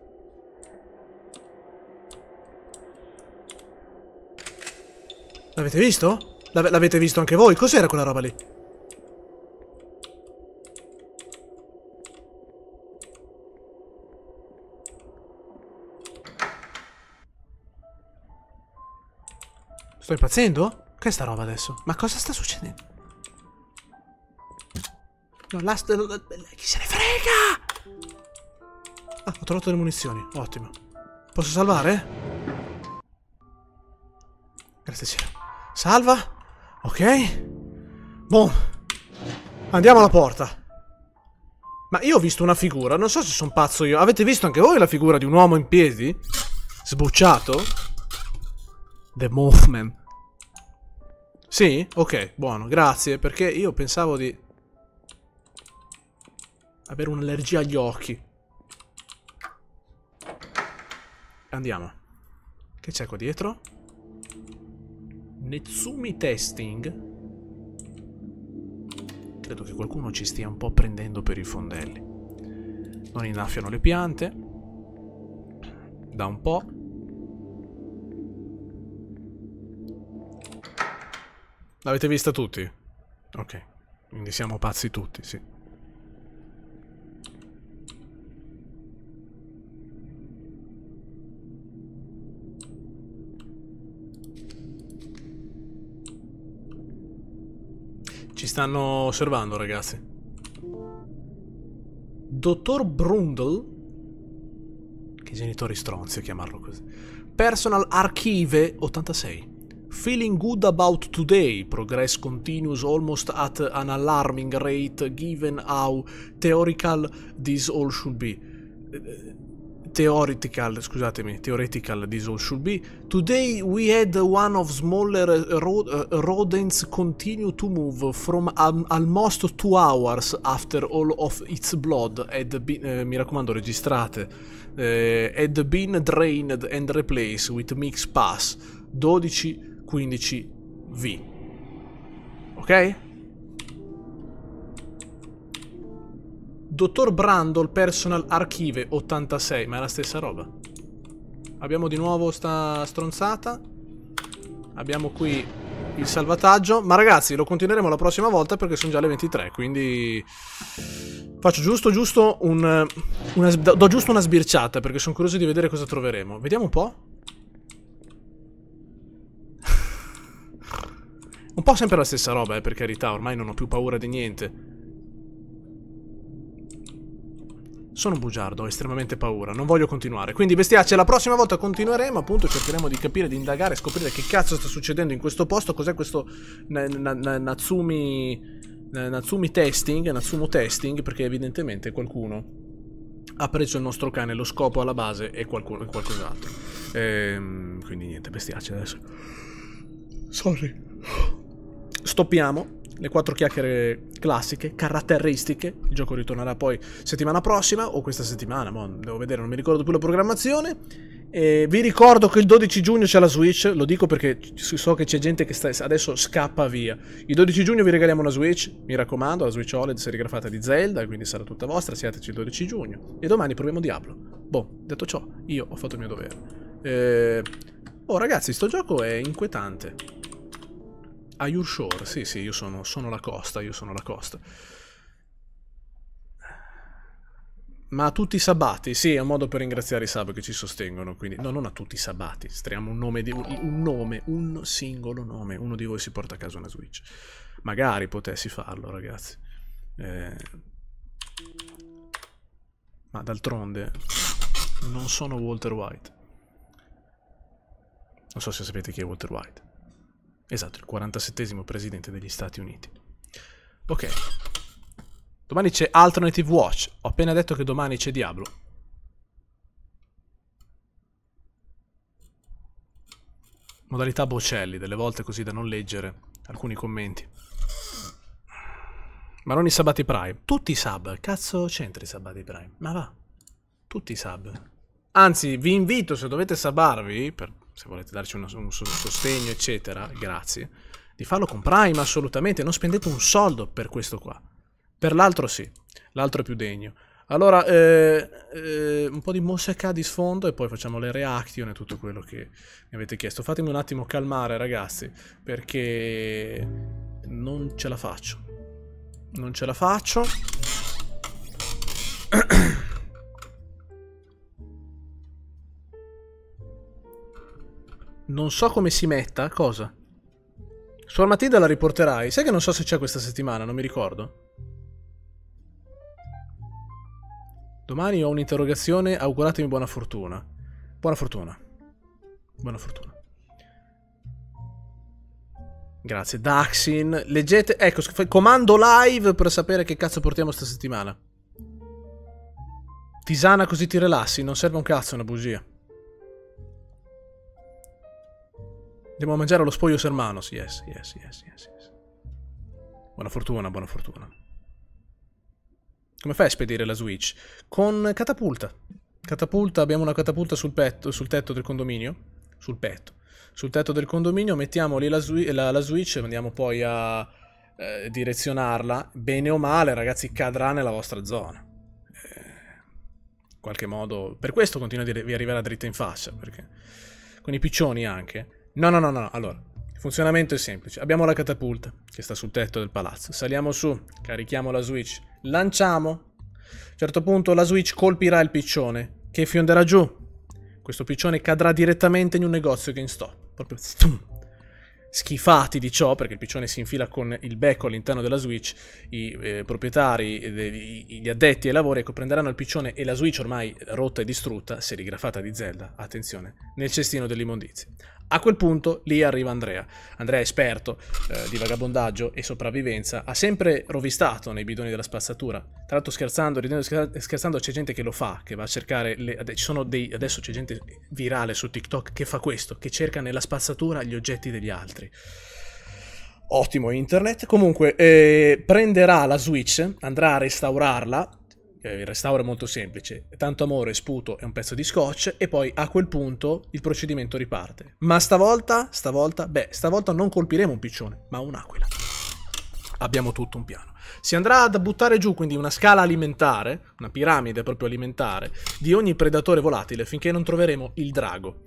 L'avete visto? L'avete visto anche voi? Cos'era quella roba lì? Sto impazzendo? Che è sta roba adesso? Ma cosa sta succedendo? No, last... Chi se ne frega? Ah, ho trovato le munizioni. Ottimo. Posso salvare? Grazie cielo. Salva. Ok. Boom. Andiamo alla porta. Ma io ho visto una figura, non so se sono pazzo io. Avete visto anche voi la figura di un uomo in piedi? Sbucciato? The Movement. Sì? Ok, buono, grazie, perché io pensavo di... avere un'allergia agli occhi. Andiamo. Che c'è qua dietro? Netsumi Testing. Credo che qualcuno ci stia un po' prendendo per i fondelli. Non innaffiano le piante. Da un po'. L'avete vista tutti? Ok, quindi siamo pazzi tutti, sì. Ci stanno osservando, ragazzi. Dottor Brundle? Che genitori stronzi a chiamarlo così. Personal Archive 86. Feeling good about today, progress continues almost at an alarming rate given how theoretical this all should be. Theoretical, scusatemi, theoretical this all should be. Today we had one of smaller ro rodents continue to move from um, almost two hours after all of its blood had been, eh, mi raccomando registrate, eh, had been drained and replaced with mixed pass. 12 15V. Ok? Dottor Brandol Personal Archive 86, ma è la stessa roba. Abbiamo di nuovo sta stronzata. Abbiamo qui il salvataggio. Ma ragazzi, lo continueremo la prossima volta perché sono già le 23, quindi... Faccio giusto, giusto un... Una, do giusto una sbirciata perché sono curioso di vedere cosa troveremo. Vediamo un po'. Un po' sempre la stessa roba, eh, per carità, ormai non ho più paura di niente. Sono un bugiardo, ho estremamente paura, non voglio continuare. Quindi bestiacce, cioè, la prossima volta continueremo, appunto, cercheremo di capire, di indagare, scoprire che cazzo sta succedendo in questo posto, cos'è questo Natsumi... Natsumi testing, Natsumo testing, perché evidentemente qualcuno ha preso il nostro cane, lo scopo alla base è qualcuno, qualcos'altro. Ehm, quindi niente, bestiacce cioè, adesso. Sorry stoppiamo le quattro chiacchiere classiche, caratteristiche. Il gioco ritornerà poi settimana prossima o questa settimana, mo, devo vedere, non mi ricordo più la programmazione. E vi ricordo che il 12 giugno c'è la Switch, lo dico perché so che c'è gente che sta, adesso scappa via. Il 12 giugno vi regaliamo una Switch, mi raccomando, la Switch OLED serigrafata di Zelda, quindi sarà tutta vostra, siateci il 12 giugno. E domani proviamo Diablo. Boh, detto ciò, io ho fatto il mio dovere. Eh... Oh ragazzi, sto gioco è inquietante. Are ah, you sure? Sì, sì, io sono, sono la costa, io sono la costa. Ma a tutti i sabati? Sì, è un modo per ringraziare i sub che ci sostengono, quindi... No, non a tutti i sabati. Striamo un nome, di, un nome, un singolo nome. Uno di voi si porta a casa una Switch. Magari potessi farlo, ragazzi. Eh... Ma d'altronde... Non sono Walter White. Non so se sapete chi è Walter White. Esatto, il 47 presidente degli Stati Uniti. Ok. Domani c'è Alternative Watch. Ho appena detto che domani c'è Diablo. Modalità Bocelli, delle volte così da non leggere alcuni commenti. Ma non i Sabati Prime. Tutti i sub. Cazzo c'entri i Sabati Prime? Ma va. Tutti i sub. Anzi, vi invito se dovete sabarvi per se volete darci un, un sostegno, eccetera, grazie, di farlo con Prime assolutamente, non spendete un soldo per questo qua. Per l'altro sì, l'altro è più degno. Allora, eh, eh, un po' di Moseka di sfondo e poi facciamo le reaction e tutto quello che mi avete chiesto. Fatemi un attimo calmare ragazzi, perché non ce la faccio. Non ce la faccio. Non so come si metta, cosa? Suor Matilda la riporterai. Sai che non so se c'è questa settimana, non mi ricordo. Domani ho un'interrogazione, auguratemi buona fortuna. Buona fortuna. Buona fortuna. Grazie, Daxin. Leggete, ecco, comando live per sapere che cazzo portiamo sta settimana. Tisana così ti rilassi, non serve un cazzo una bugia. Andiamo a mangiare lo spoglio sermanos, Yes, yes, yes, yes, yes. Buona fortuna, buona fortuna. Come fai a spedire la Switch? Con catapulta. Catapulta, abbiamo una catapulta sul, petto, sul tetto del condominio. Sul petto. Sul tetto del condominio mettiamo lì la, la, la Switch e andiamo poi a eh, direzionarla. Bene o male, ragazzi, cadrà nella vostra zona. Eh, in qualche modo... Per questo continua a dire, vi arriverà dritta in faccia, perché... Con i piccioni anche. No, no, no, no, allora. funzionamento è semplice. Abbiamo la catapulta che sta sul tetto del palazzo. Saliamo su, carichiamo la switch, lanciamo. A un certo punto la switch colpirà il piccione che fionderà giù. Questo piccione cadrà direttamente in un negozio che instò. Proprio schifati di ciò, perché il piccione si infila con il becco all'interno della Switch, i eh, proprietari, eh, i, gli addetti ai lavori, ecco, prenderanno il piccione e la Switch ormai rotta e distrutta, serigrafata di Zelda, attenzione, nel cestino dell'immondizia. A quel punto lì arriva Andrea. Andrea, è esperto eh, di vagabondaggio e sopravvivenza, ha sempre rovistato nei bidoni della spazzatura. Tra l'altro scherzando, ridendo scherzando c'è gente che lo fa, che va a cercare... Le... Dei... Adesso c'è gente virale su TikTok che fa questo, che cerca nella spazzatura gli oggetti degli altri. Ottimo internet. Comunque, eh, prenderà la Switch, andrà a restaurarla eh, il restauro è molto semplice, tanto amore, sputo e un pezzo di scotch e poi a quel punto il procedimento riparte. Ma stavolta, stavolta, beh, stavolta non colpiremo un piccione, ma un'aquila. Abbiamo tutto un piano. Si andrà ad buttare giù quindi una scala alimentare, una piramide proprio alimentare, di ogni predatore volatile finché non troveremo il drago.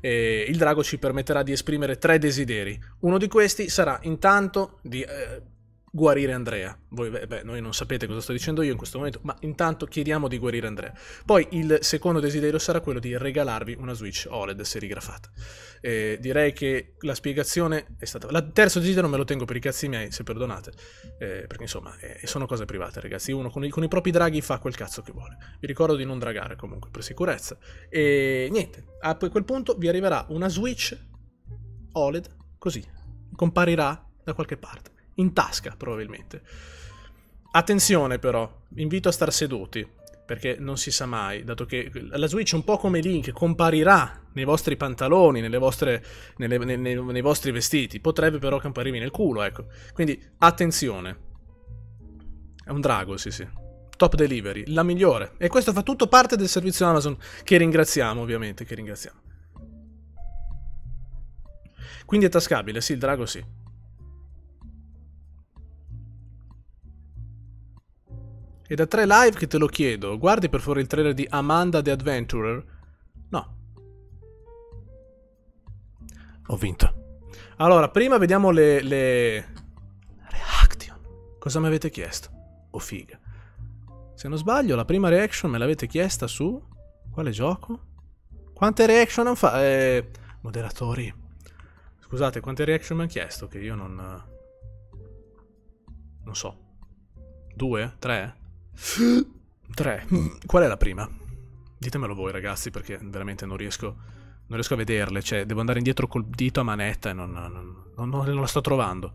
E il drago ci permetterà di esprimere tre desideri. Uno di questi sarà intanto di eh, guarire Andrea. Voi, beh, noi non sapete cosa sto dicendo io in questo momento, ma intanto chiediamo di guarire Andrea. Poi il secondo desiderio sarà quello di regalarvi una Switch OLED serigrafata. Eh, direi che la spiegazione è stata... Il terzo desiderio me lo tengo per i cazzi miei, se perdonate, eh, perché insomma eh, sono cose private, ragazzi. Uno con i, con i propri draghi fa quel cazzo che vuole. Vi ricordo di non dragare comunque, per sicurezza. E niente, a quel punto vi arriverà una Switch OLED, così, comparirà da qualche parte in tasca probabilmente. Attenzione però, invito a star seduti, perché non si sa mai, dato che la Switch un po' come Link comparirà nei vostri pantaloni, vostre, nelle, nei, nei, nei, vostri vestiti, potrebbe però comparirvi nel culo, ecco. Quindi attenzione. È un drago, sì sì. Top delivery, la migliore. E questo fa tutto parte del servizio Amazon, che ringraziamo ovviamente, che ringraziamo. Quindi è tascabile, sì, il drago sì. E da tre live che te lo chiedo, guardi per favore il trailer di Amanda the Adventurer? No. Ho vinto. Allora, prima vediamo le... le... Reaction. Cosa mi avete chiesto? Oh figa. Se non sbaglio, la prima reaction me l'avete chiesta su... Quale gioco? Quante reaction hanno fatto? Eh, moderatori. Scusate, quante reaction mi hanno chiesto? Che io non... Non so. Due? Tre? 3. Mm, qual è la prima? Ditemelo voi ragazzi perché veramente non riesco, non riesco a vederle, cioè devo andare indietro col dito a manetta e non, non, non, non la sto trovando.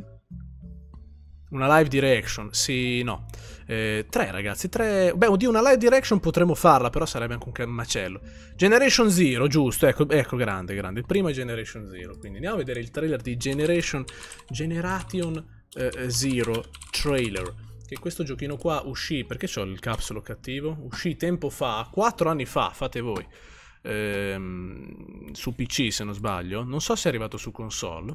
Una live direction, sì, no. Eh, tre ragazzi, tre... Beh, oddio, una live direction potremmo farla, però sarebbe anche un macello. Generation Zero, giusto, ecco, ecco, grande, grande. Il primo è Generation Zero, quindi andiamo a vedere il trailer di Generation... Generation eh, Zero Trailer che questo giochino qua uscì, perché c'ho il capsulo cattivo? Uscì tempo fa, 4 anni fa, fate voi, ehm, su PC se non sbaglio, non so se è arrivato su console,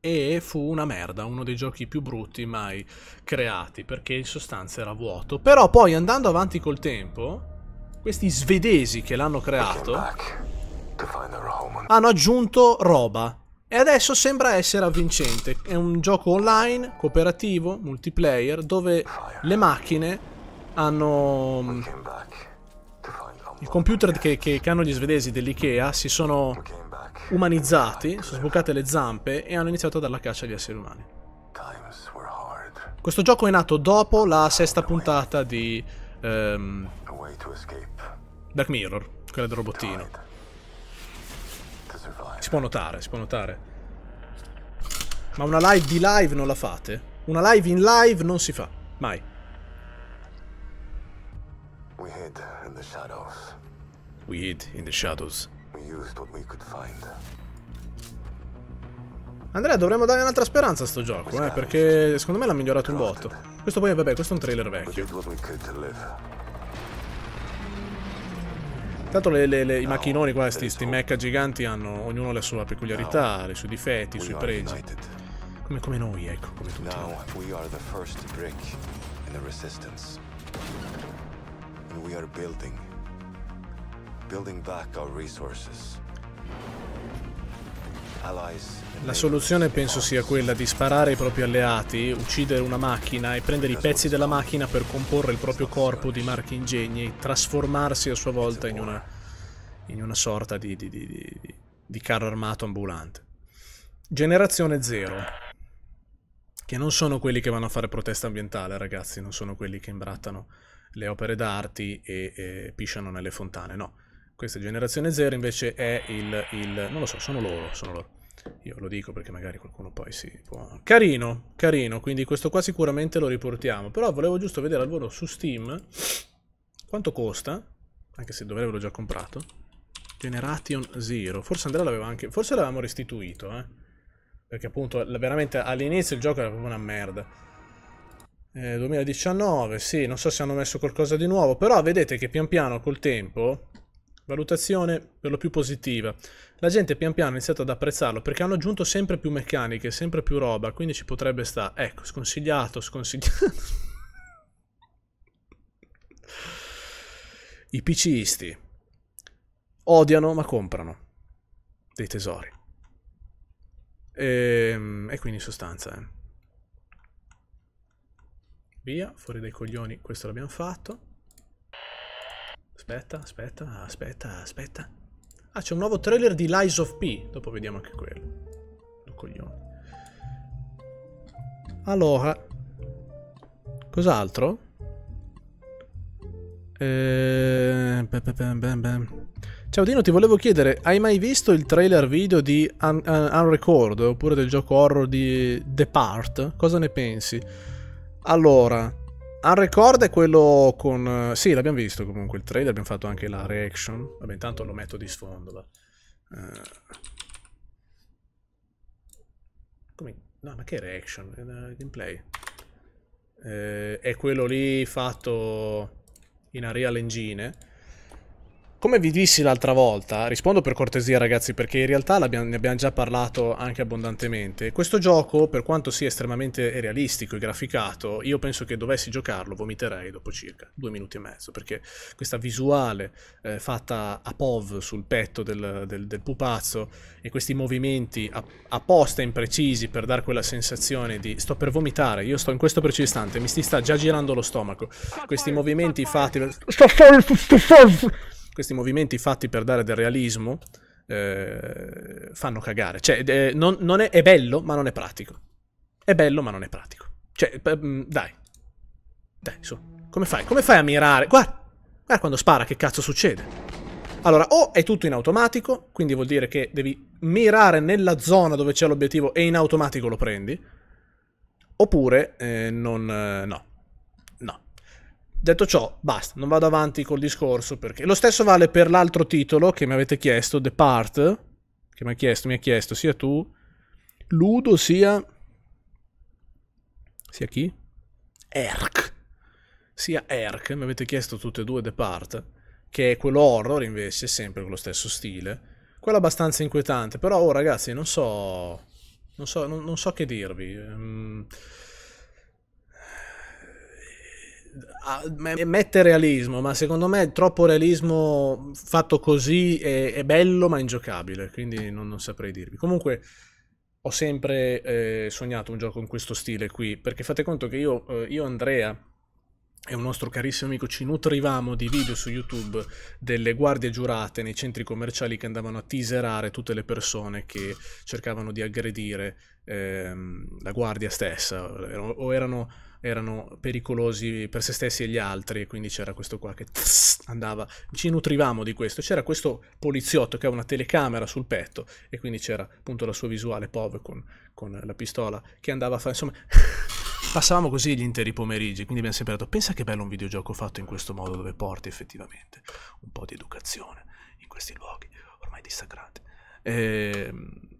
e fu una merda, uno dei giochi più brutti mai creati, perché in sostanza era vuoto. Però poi andando avanti col tempo, questi svedesi che l'hanno creato hanno aggiunto roba e adesso sembra essere avvincente. È un gioco online, cooperativo, multiplayer, dove le macchine hanno... Mm, il computer che, che, che hanno gli svedesi dell'Ikea si sono umanizzati, sono sbucate le zampe e hanno iniziato a dare la caccia agli esseri umani. Questo gioco è nato dopo la sesta puntata di... Um, Black Mirror, quella del robottino. Si può notare, si può notare. Ma una live di live non la fate? Una live in live non si fa, mai. We hid in the shadows. We hid in the shadows. We used what we could find. Andrea, dovremmo dare un'altra speranza a sto gioco, eh, perché secondo me l'ha migliorato un botto. Questo poi, vabbè, questo è un trailer vecchio. Intanto le, le, le, i macchinoni qua, questi eh, mecca giganti, hanno ognuno la sua peculiarità, i suoi difetti, i suoi pregi. Come, come noi, ecco, come tutti. Now we are the first brick in the resistance. And we are building. Building back our resources. La soluzione penso sia quella di sparare ai propri alleati, uccidere una macchina e prendere i pezzi della macchina per comporre il proprio corpo di marchi ingegni, trasformarsi a sua volta in una, in una sorta di, di, di, di carro armato ambulante. Generazione zero, che non sono quelli che vanno a fare protesta ambientale, ragazzi, non sono quelli che imbrattano le opere d'arti e, e pisciano nelle fontane, no questa generazione 0 invece è il, il... non lo so, sono loro, sono loro. Io lo dico perché magari qualcuno poi si può... Carino, carino, quindi questo qua sicuramente lo riportiamo. Però volevo giusto vedere al volo su Steam quanto costa, anche se dovrebbero già comprato. Generation Zero. Forse Andrea l'aveva anche... forse l'avevamo restituito, eh. Perché appunto veramente all'inizio il gioco era proprio una merda. Eh, 2019, sì, non so se hanno messo qualcosa di nuovo, però vedete che pian piano col tempo Valutazione per lo più positiva. La gente pian piano ha iniziato ad apprezzarlo perché hanno aggiunto sempre più meccaniche, sempre più roba, quindi ci potrebbe sta. Ecco, sconsigliato, sconsigliato. I PCisti odiano ma comprano dei tesori. E, ehm, e quindi in sostanza... Eh. Via, fuori dai coglioni, questo l'abbiamo fatto. Aspetta, aspetta, aspetta, aspetta. Ah, c'è un nuovo trailer di Lies of P. Dopo vediamo anche quello. Lo coglione. Allora. Cos'altro? Eh... Ciao Dino, ti volevo chiedere, hai mai visto il trailer video di Un, Un, Un oppure del gioco horror di The Part? Cosa ne pensi? Allora, record è quello con... Eh, sì, l'abbiamo visto comunque il trailer, abbiamo fatto anche la reaction. Vabbè, intanto lo metto di sfondo. Va. Uh... No, ma che reaction? È eh, gameplay. Uh, è quello lì fatto in Unreal Engine come vi dissi l'altra volta, rispondo per cortesia ragazzi perché in realtà abbiamo, ne abbiamo già parlato anche abbondantemente, questo gioco per quanto sia estremamente realistico e graficato, io penso che dovessi giocarlo vomiterei dopo circa due minuti e mezzo, perché questa visuale eh, fatta a POV sul petto del, del, del pupazzo e questi movimenti a, apposta imprecisi per dare quella sensazione di sto per vomitare, io sto in questo preciso istante, mi si sta già girando lo stomaco, questi movimenti fatti... Sto sto questi movimenti fatti per dare del realismo eh, fanno cagare. Cioè, eh, non, non è, è, bello, ma non è pratico. È bello, ma non è pratico. Cioè, dai. Dai, su. Come fai? Come fai a mirare? Guarda! Guarda quando spara, che cazzo succede? Allora, o è tutto in automatico, quindi vuol dire che devi mirare nella zona dove c'è l'obiettivo e in automatico lo prendi, oppure eh, non... Eh, no, Detto ciò, basta, non vado avanti col discorso perché lo stesso vale per l'altro titolo che mi avete chiesto, The Part, che mi ha chiesto, mi ha chiesto sia tu, Ludo, sia... sia chi? Erk. Sia Erk, mi avete chiesto tutte e due The Part, che è quello horror invece, sempre con lo stesso stile. Quello abbastanza inquietante, però oh, ragazzi non so... non so, non, non so che dirvi. Mm Ah, mette realismo, ma secondo me troppo realismo fatto così è, è bello ma ingiocabile, quindi non, non, saprei dirvi. Comunque ho sempre eh, sognato un gioco in questo stile qui, perché fate conto che io, eh, io Andrea e un nostro carissimo amico ci nutrivamo di video su YouTube delle guardie giurate nei centri commerciali che andavano a teaserare tutte le persone che cercavano di aggredire ehm, la guardia stessa o erano erano pericolosi per se stessi e gli altri, e quindi c'era questo qua che tss, andava, ci nutrivamo di questo, c'era questo poliziotto che ha una telecamera sul petto e quindi c'era appunto la sua visuale POV con, con la pistola che andava a fare, insomma... Passavamo così gli interi pomeriggi, quindi abbiamo sempre detto, pensa che bello un videogioco fatto in questo modo dove porti effettivamente un po' di educazione in questi luoghi ormai dissacrati. E ehm,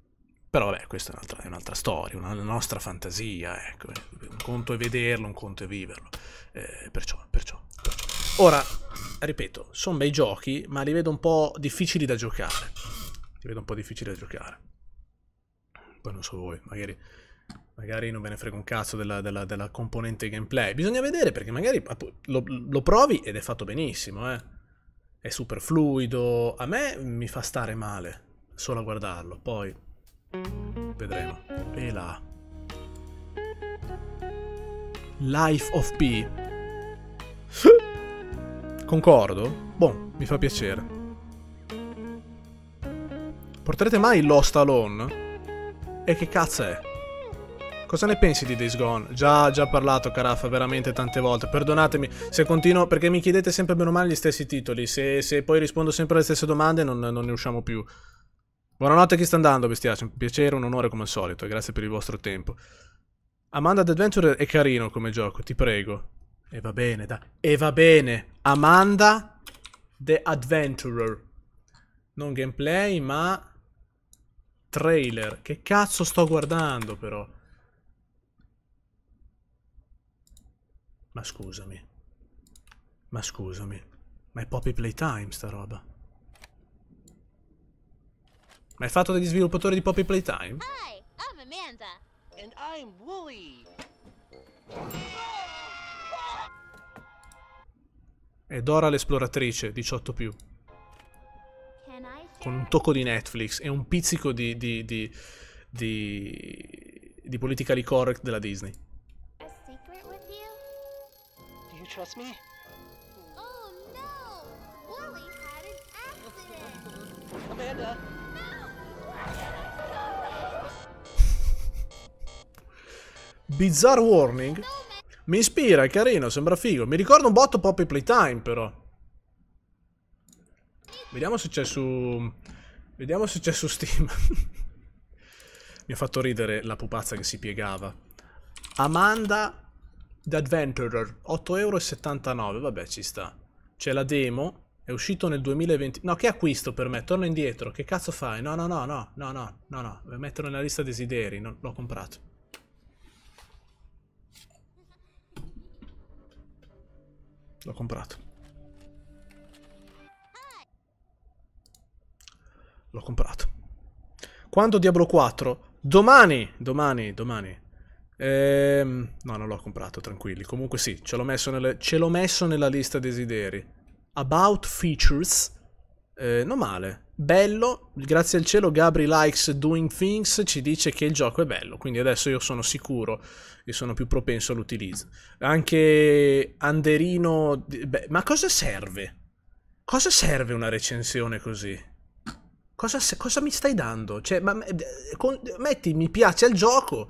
però vabbè, questa è un'altra, un storia, una, nostra fantasia, ecco. Eh. Un conto è vederlo, un conto è viverlo. Eh, perciò, perciò, perciò. Ora, ripeto, sono bei giochi, ma li vedo un po' difficili da giocare. Li vedo un po' difficili da giocare. Poi non so voi, magari magari non ve ne frega un cazzo della, della, della componente gameplay. Bisogna vedere perché magari lo, lo, provi ed è fatto benissimo, eh. È super fluido. A me mi fa stare male solo a guardarlo. Poi Vedremo. E là. Life of P. Concordo? Boh, mi fa piacere. Porterete mai Lost Alone? E che cazzo è? Cosa ne pensi di Days Gone? Già, già parlato, caraffa, veramente tante volte. Perdonatemi se continuo, perché mi chiedete sempre meno male gli stessi titoli. Se, se poi rispondo sempre alle stesse domande non, non ne usciamo più. Buonanotte a chi sta andando, bestiace. Un piacere, un onore come al solito. Grazie per il vostro tempo. Amanda Adventure è carino come gioco, ti prego. E va bene, dai. E va bene. Amanda The Adventurer. Non gameplay, ma... Trailer. Che cazzo sto guardando, però? Ma scusami. Ma scusami. Ma è Poppy Playtime, sta roba. Ma è fatto dagli sviluppatori di Poppy Playtime? Hi, I'm Amanda. And I'm Wooly. E Dora l'esploratrice, 18 più. Con un tocco di Netflix e un pizzico di, di, di, di, di politically correct della Disney. trust me? Oh no! Wooly had an accident! Amanda! Bizarre Warning. Mi ispira, è carino, sembra figo. Mi ricorda un botto Poppy Playtime, però. Vediamo se c'è su... Vediamo se c'è su Steam. Mi ha fatto ridere la pupazza che si piegava. Amanda The Adventurer, 8,79€. Vabbè, ci sta. C'è la demo. È uscito nel 2020. No, che acquisto per me? Torna indietro. Che cazzo fai? No, no, no, no, no, no, no, no. Metterlo nella lista desideri. l'ho comprato. L'ho comprato. L'ho comprato. Quando Diablo 4? Domani! Domani, domani. Ehm, no, non l'ho comprato, tranquilli. Comunque sì, ce l'ho messo, nelle... messo, nella lista desideri. About features. Eh, non male bello, grazie al cielo Gabri Likes Doing Things ci dice che il gioco è bello, quindi adesso io sono sicuro e sono più propenso all'utilizzo. Anche Anderino, beh, ma cosa serve? Cosa serve una recensione così? Cosa, cosa mi stai dando? Cioè, ma, con, metti mi piace al gioco,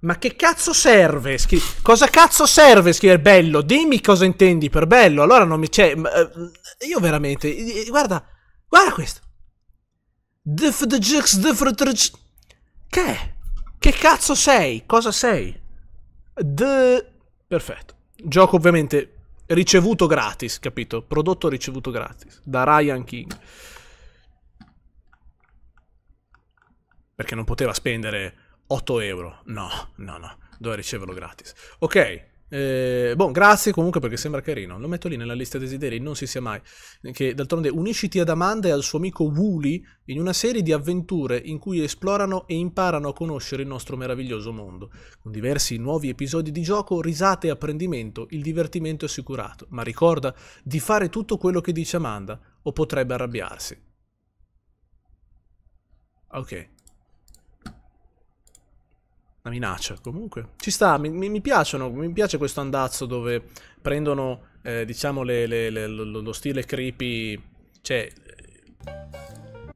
ma che cazzo serve? Scri cosa cazzo serve scrivere bello? Dimmi cosa intendi per bello, allora non mi... Cioè, eh, io veramente, guarda... Guarda questo. Diff the Jux, Diff Che? Che cazzo sei? Cosa sei? The... Perfetto. Gioco ovviamente ricevuto gratis, capito? Prodotto ricevuto gratis. Da Ryan King. Perché non poteva spendere 8 euro. No, no, no. Doveva riceverlo gratis. Ok. Eh, boh, grazie comunque perché sembra carino. Lo metto lì nella lista desideri, non si sia mai. Che d'altronde unisciti ad Amanda e al suo amico Wooly in una serie di avventure in cui esplorano e imparano a conoscere il nostro meraviglioso mondo. Con diversi nuovi episodi di gioco, risate e apprendimento, il divertimento è assicurato. Ma ricorda di fare tutto quello che dice Amanda, o potrebbe arrabbiarsi. Ok. Una minaccia, comunque. Ci sta, mi, mi, piacciono, mi piace questo andazzo dove prendono, eh, diciamo, le, le, le, lo stile creepy... Cioè...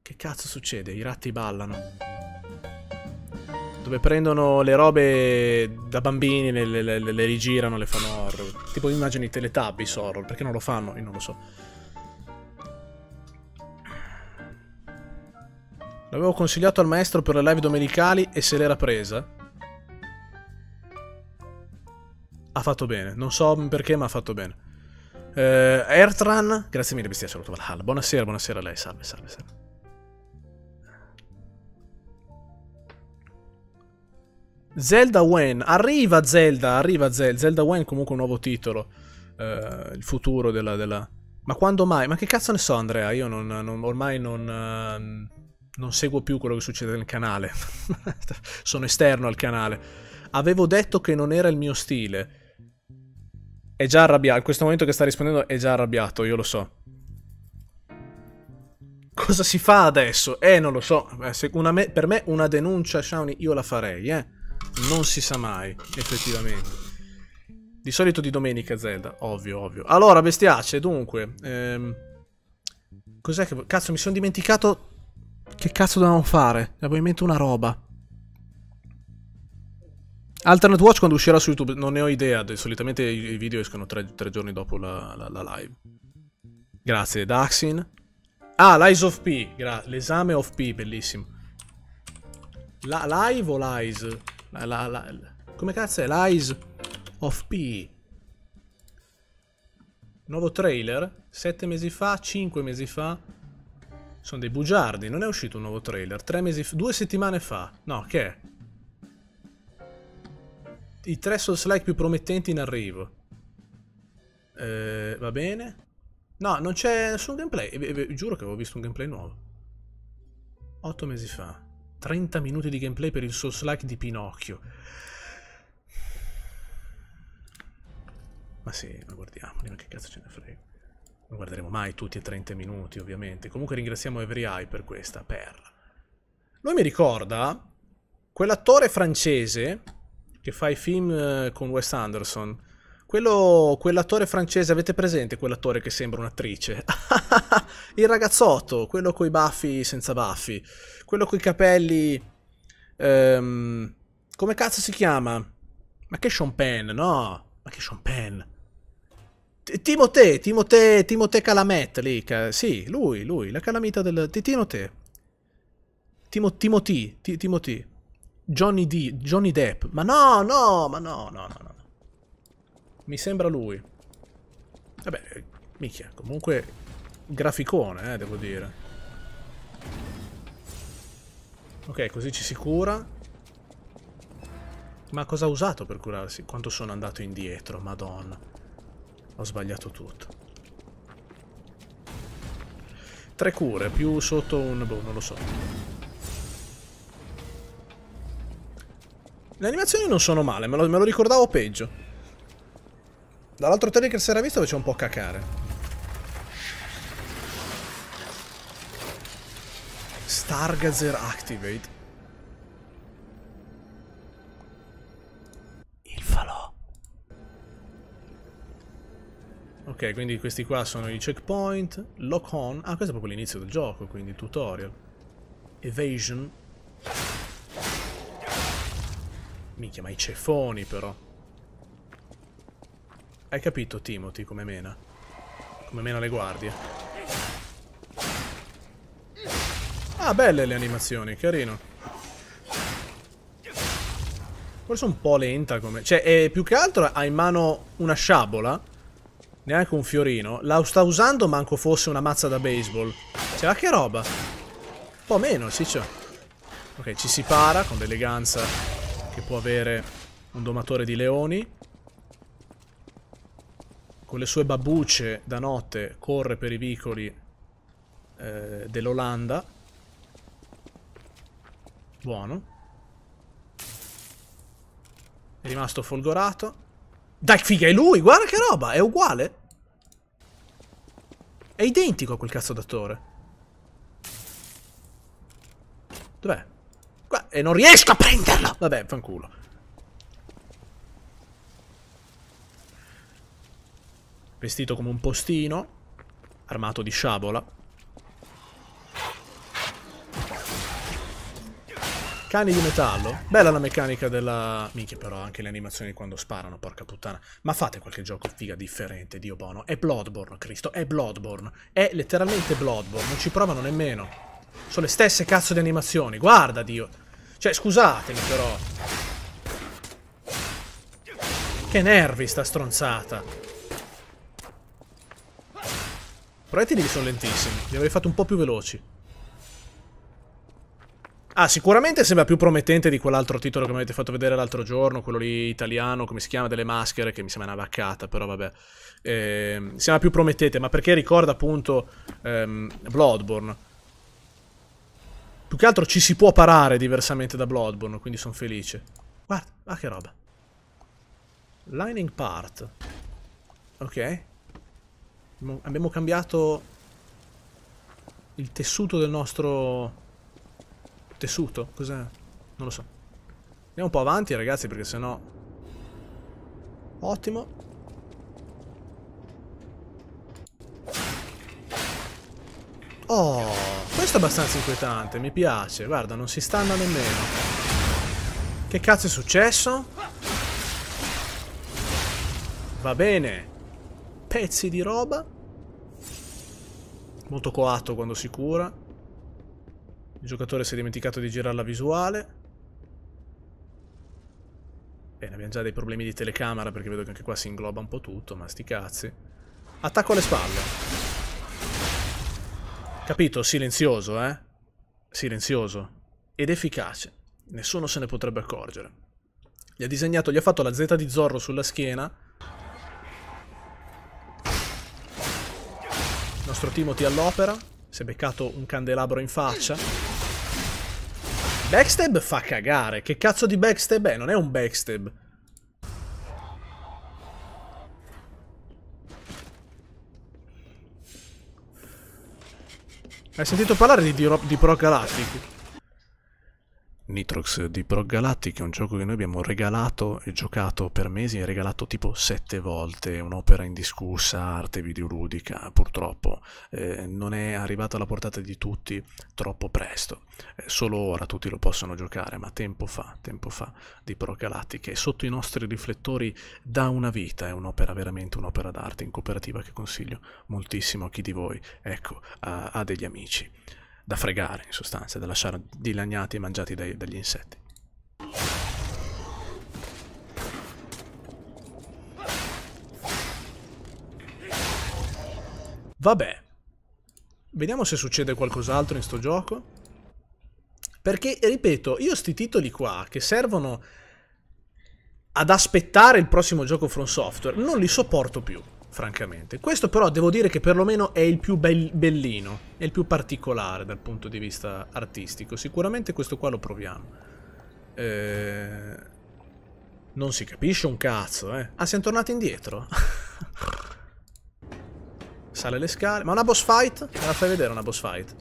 Che cazzo succede? I ratti ballano dove prendono le robe da bambini, le, le, le, le rigirano, le fanno horror. Tipo immagini Teletubbies horror, perché non lo fanno? Io non lo so. L'avevo consigliato al maestro per le live domenicali e se l'era presa. ha fatto bene. Non so perché, ma ha fatto bene. Uh, Ertran, grazie mille, bestia, saluto Valhalla. Buonasera, buonasera a lei, salve, salve, salve. Zelda Wen, arriva Zelda, arriva Zelda. Zelda Wen comunque un nuovo titolo. Uh, il futuro della, della, Ma quando mai? Ma che cazzo ne so Andrea? Io non, non, ormai non... Uh, non seguo più quello che succede nel canale. Sono esterno al canale. Avevo detto che non era il mio stile. È già arrabbiato. In questo momento che sta rispondendo è già arrabbiato, io lo so. Cosa si fa adesso? Eh, non lo so. Me per me una denuncia, Shawnee, io la farei, eh. Non si sa mai, effettivamente. Di solito di domenica, Zelda. Ovvio, ovvio. Allora, bestiace, dunque. Ehm, Cos'è che... Cazzo, mi sono dimenticato... Che cazzo dovevamo fare? Avevo in mente una roba. Alternate Watch quando uscirà su YouTube, non ne ho idea, solitamente i video escono tre, tre giorni dopo la, la, la, live. Grazie, Daxin. Ah, Lies of P, l'esame of P, bellissimo. La, live o Lies? come cazzo è? Lies of P. Nuovo trailer, sette mesi fa, cinque mesi fa. Sono dei bugiardi, non è uscito un nuovo trailer, tre mesi fa, due settimane fa. No, che è? i tre Souls-like più promettenti in arrivo. Eh, va bene. No, non c'è nessun gameplay. E, eh, e, eh, eh, giuro che avevo visto un gameplay nuovo. 8 mesi fa. 30 minuti di gameplay per il Souls-like di Pinocchio. Ma sì, ma guardiamo, ma che cazzo ce ne frega. Non guarderemo mai tutti e 30 minuti, ovviamente. Comunque ringraziamo Every per questa perla. Lui mi ricorda quell'attore francese che fa i film eh, con Wes Anderson. Quello, quell'attore francese, avete presente quell'attore che sembra un'attrice? il ragazzotto, quello coi baffi senza baffi, quello coi capelli... Ehm, come cazzo si chiama? Ma che Sean Penn, no? Ma che Sean Penn? Timothée, Timothée, Timothée Calamet, lì, ca sì, lui, lui, la calamita del... Timothée. Timo, Timothy, Timothy. Johnny, D, Johnny Depp. Ma no, no, ma no, no, no, no. Mi sembra lui. Vabbè, minchia, comunque graficone, eh, devo dire. Ok, così ci si cura. Ma cosa ha usato per curarsi? Quanto sono andato indietro, madonna. Ho sbagliato tutto. Tre cure, più sotto un... boh, non lo so. Le animazioni non sono male, me lo, me lo ricordavo peggio. Dall'altro tele che si era visto faceva un po' cacare. Stargazer Activate. Il falò. Ok, quindi questi qua sono i checkpoint, lock on. Ah, questo è proprio l'inizio del gioco, quindi tutorial. Evasion. Minchia, ma i cefoni però. Hai capito Timothy come mena? Come mena le guardie. Ah, belle le animazioni, carino. Forse un po' lenta come... Cioè, più che altro ha in mano una sciabola. Neanche un fiorino. La sta usando manco fosse una mazza da baseball. Cioè, ma che roba? Un po' meno, sì, c'è. Ok, ci si para con l'eleganza che può avere un domatore di leoni. Con le sue babbucce da notte corre per i vicoli eh, dell'Olanda. Buono. È rimasto folgorato. Dai, figa, è lui! Guarda che roba! È uguale! È identico a quel cazzo d'attore. Dov'è? qua e non riesco a prenderlo. Vabbè, fanculo. Vestito come un postino, armato di sciabola. Cani di metallo. Bella la meccanica della... Minchia però, anche le animazioni quando sparano, porca puttana. Ma fate qualche gioco figa differente, Dio bono. È Bloodborne, Cristo, è Bloodborne. È letteralmente Bloodborne, non ci provano nemmeno. Sono le stesse cazzo di animazioni, guarda Dio. Cioè, scusatemi però. Che nervi sta stronzata. Proiettili lì sono lentissimi. Li avrei fatto un po' più veloci. Ah, sicuramente sembra più promettente di quell'altro titolo che mi avete fatto vedere l'altro giorno, quello lì italiano, come si chiama, delle maschere, che mi sembra una vaccata, però vabbè. Eh, sembra più promettente, ma perché ricorda appunto ehm, Bloodborne. Più che altro ci si può parare diversamente da Bloodborne, quindi sono felice. Guarda, ma che roba. Lining part. Ok. Abbiamo cambiato il tessuto del nostro... Tessuto? Cos'è? Non lo so. Andiamo un po' avanti, ragazzi, perché sennò... Ottimo. Oh, questo è abbastanza inquietante, mi piace. Guarda, non si stanno nemmeno. Che cazzo è successo? Va bene. Pezzi di roba. Molto coatto quando si cura. Il giocatore si è dimenticato di girare la visuale. Bene, abbiamo già dei problemi di telecamera perché vedo che anche qua si ingloba un po' tutto, ma sti cazzi. Attacco alle spalle. Capito? Silenzioso, eh? Silenzioso. Ed efficace. Nessuno se ne potrebbe accorgere. Gli ha disegnato, gli ha fatto la Z di Zorro sulla schiena. Il nostro Timothy all'opera. Si è beccato un candelabro in faccia. Backstab fa cagare. Che cazzo di backstab è? Non è un backstab. Hai sentito parlare di, di, di Pro Galactic? Nitrox di Prog Galactic è un gioco che noi abbiamo regalato e giocato per mesi e regalato tipo sette volte, un'opera indiscussa, arte videoludica purtroppo, eh, non è arrivato alla portata di tutti troppo presto, eh, solo ora tutti lo possono giocare, ma tempo fa, tempo fa di Prog Galactic è sotto i nostri riflettori da una vita, è un'opera veramente un'opera d'arte in cooperativa che consiglio moltissimo a chi di voi, ecco, ha degli amici da fregare in sostanza, da lasciare dilagnati e mangiati dai, dagli insetti. Vabbè, vediamo se succede qualcos'altro in sto gioco. Perché, ripeto, io sti titoli qua che servono ad aspettare il prossimo gioco From Software non li sopporto più francamente. Questo però devo dire che perlomeno è il più bel bellino, è il più particolare dal punto di vista artistico. Sicuramente questo qua lo proviamo. Eh... Non si capisce un cazzo, eh. Ah, siamo tornati indietro? Sale le scale. Ma una boss fight? Me la fai vedere una boss fight?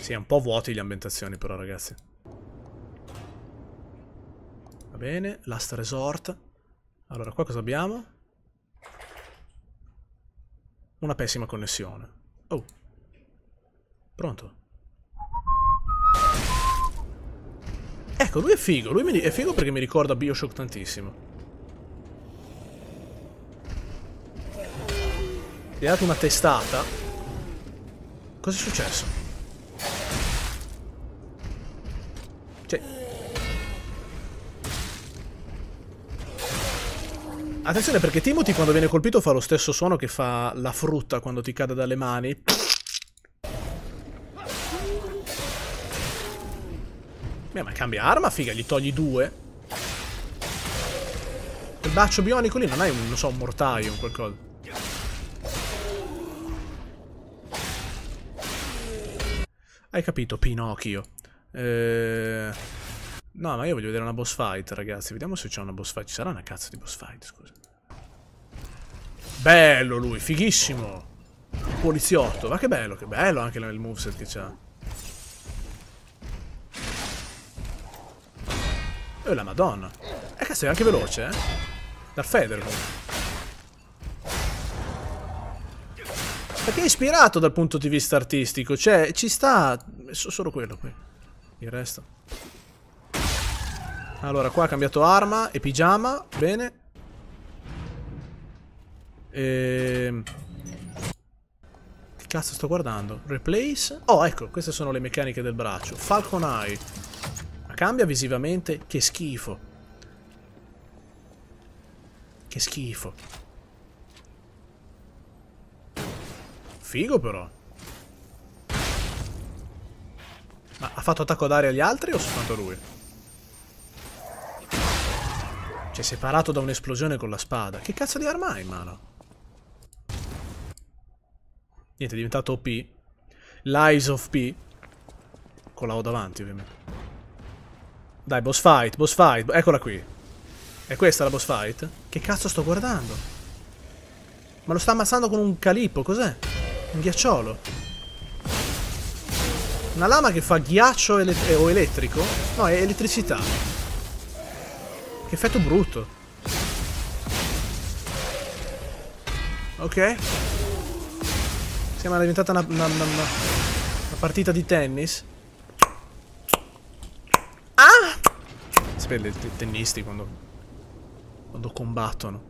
Sì, è un po' vuoti le ambientazioni però, ragazzi. Va bene, Last Resort. Allora, qua cosa abbiamo? Una pessima connessione. Oh. Pronto? Ecco, lui è figo. Lui è figo perché mi ricorda Bioshock tantissimo. Gli ha dato una testata. Cosa è successo? Attenzione perché Timothy quando viene colpito fa lo stesso suono che fa la frutta quando ti cade dalle mani. Beh, ma cambia arma, figa, gli togli due. Quel bacio bionico lì non hai non so, un mortaio o qualcosa. Hai capito, Pinocchio. Eh... No, ma io voglio vedere una boss fight, ragazzi. Vediamo se c'è una boss fight. Ci sarà una cazzo di boss fight, scusa. Bello lui, fighissimo. Poliziotto, ma che bello, che bello anche il moveset che c'ha. E eh, la madonna. E eh, cazzo è anche veloce, eh. Da Federer. Perché è ispirato dal punto di vista artistico, cioè ci sta... Solo quello qui. Il resto. Allora, qua ha cambiato arma e pigiama, bene. Ehm... Che cazzo sto guardando? Replace? Oh, ecco, queste sono le meccaniche del braccio. Falcon Eye. Ma cambia visivamente? Che schifo. Che schifo. Figo però. Ma ha fatto attacco d'aria agli altri o soltanto lui? Cioè, separato da un'esplosione con la spada. Che cazzo di arma hai in mano? Niente, è diventato OP. Lies of P. Con la O davanti, ovviamente. Dai, boss fight, boss fight. Eccola qui. È questa la boss fight? Che cazzo sto guardando? Ma lo sta ammazzando con un calippo, cos'è? Un ghiacciolo. Una lama che fa ghiaccio ele eh, o elettrico? No, è elettricità. Che effetto brutto. Ok che mi era diventata una, una, una, una, partita di tennis. Ah! Sapete, i tennisti quando, quando combattono.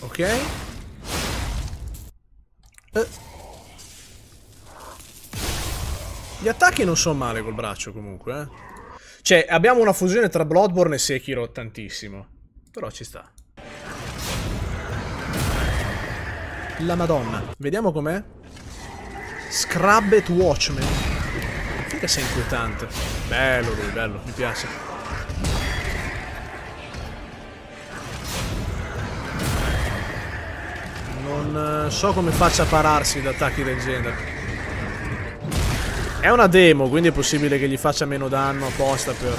Ok. Eh. Gli attacchi non sono male col braccio comunque, eh. Cioè, abbiamo una fusione tra Bloodborne e Sekiro tantissimo. Però ci sta. la madonna. Vediamo com'è. Scrubbed Watchman. Figa sei inquietante. Bello lui, bello, mi piace. Non eh, so come faccia a pararsi da attacchi del genere. È una demo, quindi è possibile che gli faccia meno danno apposta per...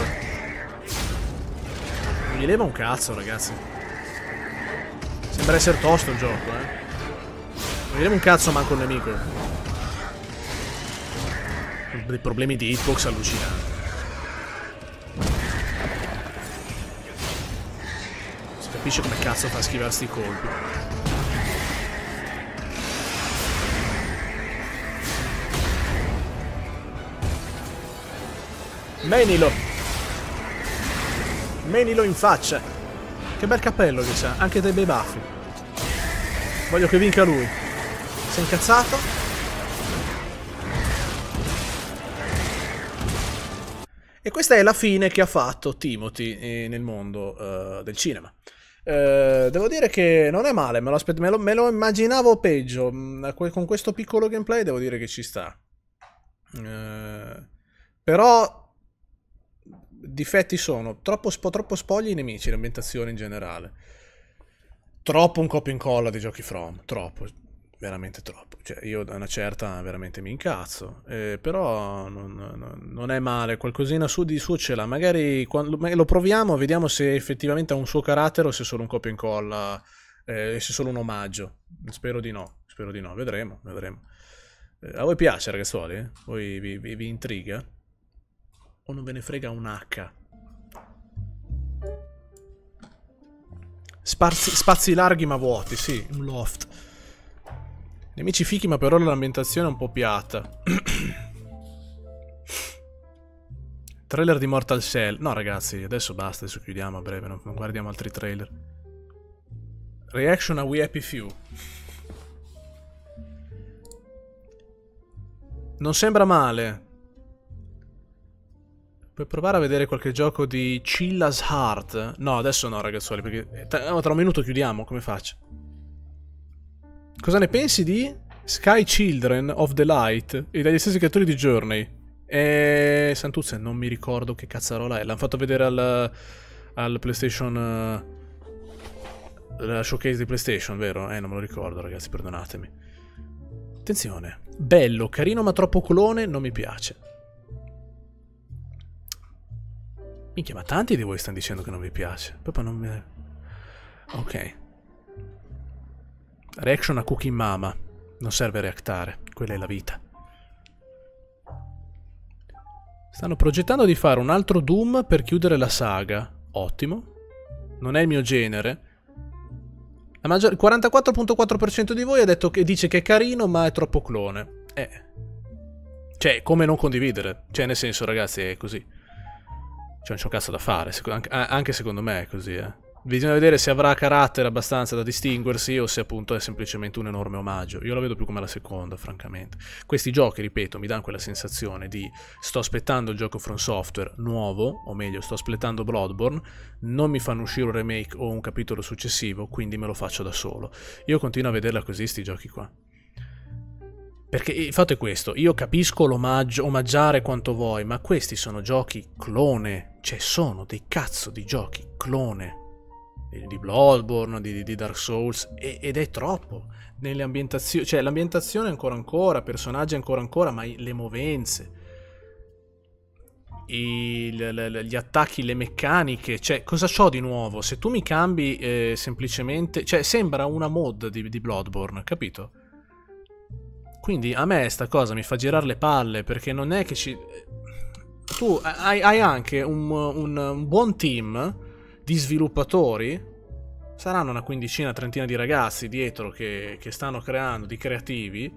Non gli leva un cazzo, ragazzi. Sembra essere tosto il gioco, eh. Vediamo un cazzo manco un nemico. Dei problemi di hitbox allucinanti. Si capisce come cazzo fa a schivare sti colpi. Menilo! Menilo in faccia! Che bel cappello che c'ha, anche dei bei baffi. Voglio che vinca lui. Sei incazzato? E questa è la fine che ha fatto Timothy eh, nel mondo uh, del cinema. Uh, devo dire che non è male, me lo, me lo, me lo immaginavo peggio. Mm, con questo piccolo gameplay devo dire che ci sta. Uh, però difetti sono troppo, spo, troppo spogli i nemici, l'ambientazione in generale. Troppo un copia incolla dei giochi From, troppo veramente troppo. Cioè, io da una certa veramente mi incazzo. Eh, però non, non, non, è male, qualcosina su di suo ce l'ha. Magari quando, lo proviamo, vediamo se effettivamente ha un suo carattere o se è solo un copia e incolla. Eh, se è solo un omaggio. Spero di no. Spero di no. Vedremo, vedremo. Eh, a voi piace, ragazzuoli? Eh? Voi vi, vi, vi intriga? O non ve ne frega un H? Spazi, spazi larghi ma vuoti, sì, un loft. Nemici fichi, ma per ora l'ambientazione è un po' piatta. trailer di Mortal Shell. No, ragazzi, adesso basta, adesso chiudiamo a breve, non, guardiamo altri trailer. Reaction a We Happy Few. Non sembra male. Puoi provare a vedere qualche gioco di Chilla's Heart? No, adesso no, ragazzuoli, perché eh, oh, tra un minuto chiudiamo, come faccio? Cosa ne pensi di Sky Children of the Light e dagli stessi creatori di Journey? E Santuzza, non mi ricordo che cazzarola è. L'hanno fatto vedere al, al PlayStation. Uh, la showcase di PlayStation, vero? Eh, non me lo ricordo, ragazzi, perdonatemi. Attenzione. Bello, carino, ma troppo colone, non mi piace. Minchia, ma tanti di voi stanno dicendo che non vi piace. Proprio non mi... Ok. Reaction a Cookie Mama. Non serve reactare, quella è la vita. Stanno progettando di fare un altro Doom per chiudere la saga. Ottimo. Non è il mio genere. La maggior... il 44.4% di voi ha detto che dice che è carino, ma è troppo clone. Eh. Cioè, come non condividere? Cioè, nel senso, ragazzi, è così. c'è un cazzo da fare. Anche secondo me è così, eh. Bisogna vedere se avrà carattere abbastanza da distinguersi o se appunto è semplicemente un enorme omaggio. Io la vedo più come la seconda, francamente. Questi giochi, ripeto, mi danno quella sensazione di sto aspettando il gioco From Software nuovo, o meglio, sto aspettando Bloodborne, non mi fanno uscire un remake o un capitolo successivo, quindi me lo faccio da solo. Io continuo a vederla così, sti giochi qua. Perché il fatto è questo, io capisco l'omaggio, omaggiare quanto vuoi, ma questi sono giochi clone, cioè sono dei cazzo di giochi clone di Bloodborne, di, di Dark Souls, e, ed è troppo. Nelle ambientazioni, cioè l'ambientazione ancora ancora, personaggi ancora ancora, ma le movenze, i, le, le, gli attacchi, le meccaniche, cioè cosa c'ho di nuovo? Se tu mi cambi eh, semplicemente, cioè sembra una mod di, di Bloodborne, capito? Quindi a me sta cosa mi fa girare le palle perché non è che ci... Eh, tu hai, hai anche un, un, un buon team di sviluppatori, saranno una quindicina, trentina di ragazzi dietro che, che stanno creando, di creativi,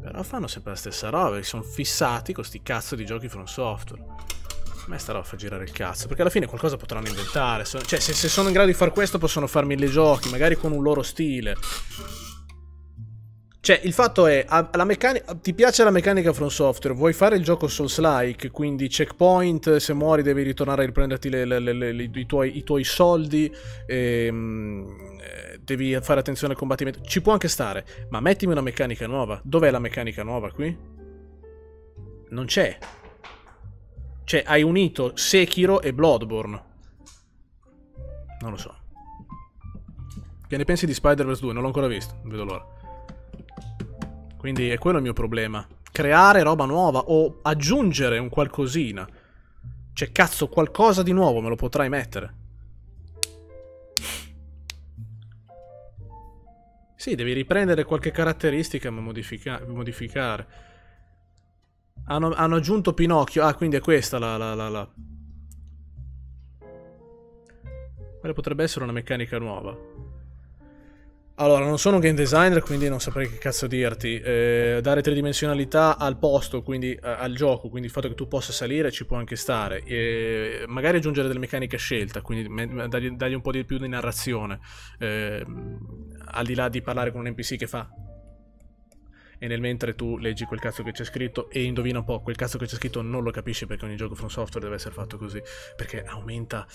però fanno sempre la stessa roba, sono fissati con questi cazzo di giochi from software. A me sta roba fa girare il cazzo, perché alla fine qualcosa potranno inventare. Cioè, se, se sono in grado di far questo possono far mille giochi, magari con un loro stile. Cioè, il fatto è, meccanica, ti piace la meccanica From Software, vuoi fare il gioco Souls-like, quindi checkpoint, se muori devi ritornare a riprenderti le, le, le, i, tuoi, i, tuoi, soldi, ehm, eh, devi fare attenzione al combattimento, ci può anche stare, ma mettimi una meccanica nuova. Dov'è la meccanica nuova qui? Non c'è. Cioè, hai unito Sekiro e Bloodborne. Non lo so. Che ne pensi di Spider-Verse 2? Non l'ho ancora visto, non vedo l'ora. Quindi è quello il mio problema. Creare roba nuova o aggiungere un qualcosina. Cioè, cazzo, qualcosa di nuovo me lo potrai mettere. Sì, devi riprendere qualche caratteristica ma modifica modificare. Hanno, hanno, aggiunto Pinocchio. Ah, quindi è questa la... la, la, la. Quella potrebbe essere una meccanica nuova. Allora, non sono un game designer, quindi non saprei che cazzo dirti. Eh, dare tridimensionalità al posto, quindi eh, al gioco, quindi il fatto che tu possa salire ci può anche stare. E magari aggiungere delle meccaniche a scelta, quindi me, dargli, dargli, un po' di più di narrazione. Eh, al di là di parlare con un NPC che fa... E nel mentre tu leggi quel cazzo che c'è scritto e indovina un po', quel cazzo che c'è scritto non lo capisci perché ogni gioco from software deve essere fatto così. Perché aumenta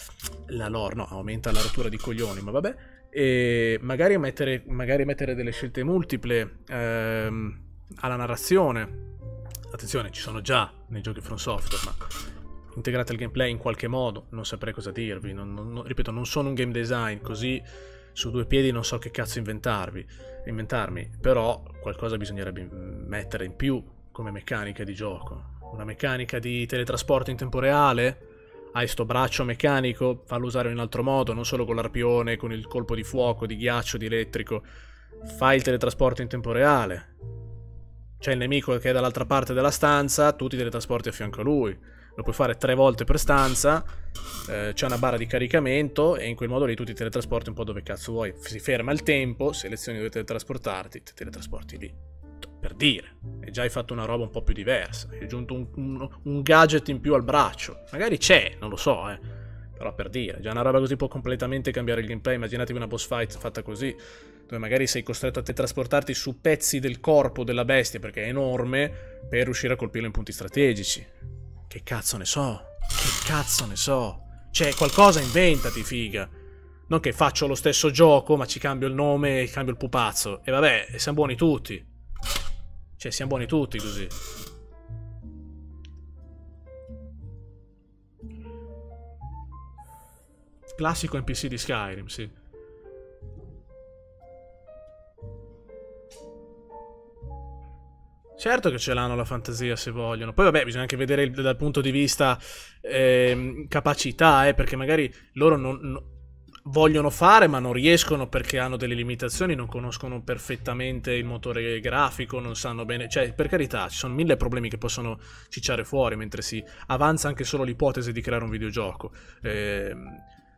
la lore, no, aumenta la rottura di coglioni, ma vabbè e magari mettere, magari mettere delle scelte multiple ehm, alla narrazione. Attenzione, ci sono già nei giochi From Software, ma integrate al gameplay in qualche modo, non saprei cosa dirvi. Non, non, ripeto, non sono un game design, così su due piedi non so che cazzo inventarvi, inventarmi, però qualcosa bisognerebbe mettere in più come meccanica di gioco. Una meccanica di teletrasporto in tempo reale? hai sto braccio meccanico, fallo usare in un altro modo, non solo con l'arpione, con il colpo di fuoco, di ghiaccio, di elettrico. Fai il teletrasporto in tempo reale. C'è il nemico che è dall'altra parte della stanza, tu ti teletrasporti a fianco a lui. Lo puoi fare tre volte per stanza, eh, c'è una barra di caricamento e in quel modo lì tu ti teletrasporti un po' dove cazzo vuoi. Si ferma il tempo, selezioni dove teletrasportarti, ti teletrasporti lì per dire, e già hai fatto una roba un po' più diversa, hai aggiunto un, un, un gadget in più al braccio, magari c'è, non lo so, eh, però per dire, già una roba così può completamente cambiare il gameplay, immaginatevi una boss fight fatta così, dove magari sei costretto a trasportarti su pezzi del corpo della bestia, perché è enorme, per riuscire a colpirlo in punti strategici. Che cazzo ne so, che cazzo ne so, cioè qualcosa inventati figa. Non che faccio lo stesso gioco, ma ci cambio il nome e cambio il pupazzo. E vabbè, siamo buoni tutti. Cioè, siamo buoni tutti così. Classico NPC di Skyrim, sì. Certo che ce l'hanno la fantasia se vogliono. Poi vabbè, bisogna anche vedere dal punto di vista eh, capacità, eh, perché magari loro non, vogliono fare ma non riescono perché hanno delle limitazioni, non conoscono perfettamente il motore grafico, non sanno bene, cioè per carità ci sono mille problemi che possono cicciare fuori mentre si avanza anche solo l'ipotesi di creare un videogioco. Eh,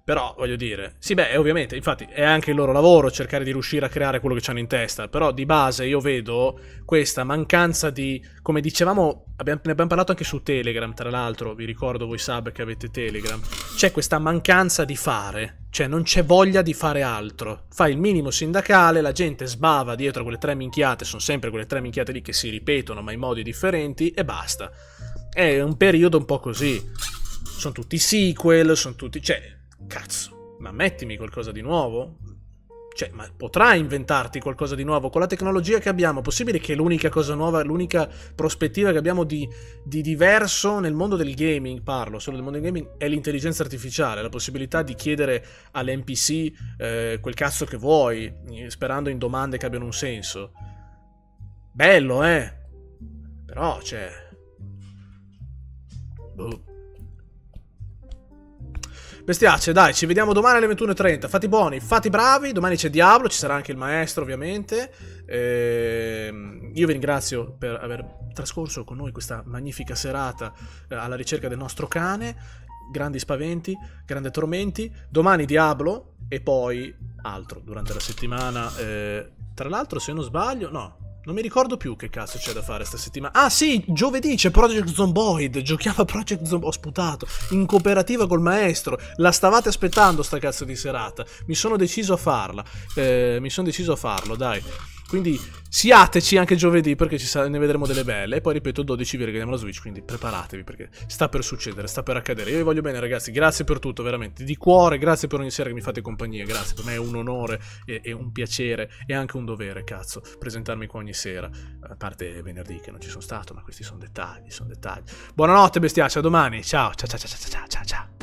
però, voglio dire, sì beh, ovviamente, infatti è anche il loro lavoro cercare di riuscire a creare quello che hanno in testa, però di base io vedo questa mancanza di, come dicevamo, abbiamo, ne abbiamo parlato anche su Telegram, tra l'altro, vi ricordo voi sub che avete Telegram, c'è questa mancanza di fare, cioè non c'è voglia di fare altro, fai il minimo sindacale, la gente sbava dietro quelle tre minchiate, sono sempre quelle tre minchiate lì che si ripetono ma in modi differenti e basta. È un periodo un po' così sono tutti sequel, sono tutti... Cioè, Cazzo, ma mettimi qualcosa di nuovo? Cioè, ma potrà inventarti qualcosa di nuovo con la tecnologia che abbiamo? Possibile che l'unica cosa nuova, l'unica prospettiva che abbiamo di, di diverso nel mondo del gaming, parlo solo del mondo del gaming, è l'intelligenza artificiale, la possibilità di chiedere all'NPC eh, quel cazzo che vuoi, eh, sperando in domande che abbiano un senso. Bello, eh? Però, cioè... Boh. Bestiace, dai, ci vediamo domani alle 21.30. Fatti buoni, fatti bravi. Domani c'è Diablo, ci sarà anche il maestro, ovviamente. Ehm, io vi ringrazio per aver trascorso con noi questa magnifica serata eh, alla ricerca del nostro cane. Grandi spaventi, grandi tormenti. Domani Diablo e poi altro durante la settimana. Eh, tra l'altro, se non sbaglio, no, non mi ricordo più che cazzo c'è da fare questa settimana. Ah sì, giovedì c'è Project Zomboid. Giochiamo a Project Zomboid. Ho sputato. In cooperativa col maestro. La stavate aspettando sta cazzo di serata. Mi sono deciso a farla. Eh, mi sono deciso a farlo, dai. Quindi siateci anche giovedì perché ne vedremo delle belle. E poi ripeto, 12 vi regaliamo la Switch, quindi preparatevi perché sta per succedere, sta per accadere. Io vi voglio bene ragazzi, grazie per tutto, veramente. Di cuore, grazie per ogni sera che mi fate compagnia, grazie. Per me è un onore e, e un piacere e anche un dovere, cazzo, presentarmi qua ogni sera. A parte venerdì che non ci sono stato, ma questi sono dettagli, sono dettagli. Buonanotte bestiaccia, a domani. Ciao, ciao, ciao, ciao, ciao, ciao, ciao.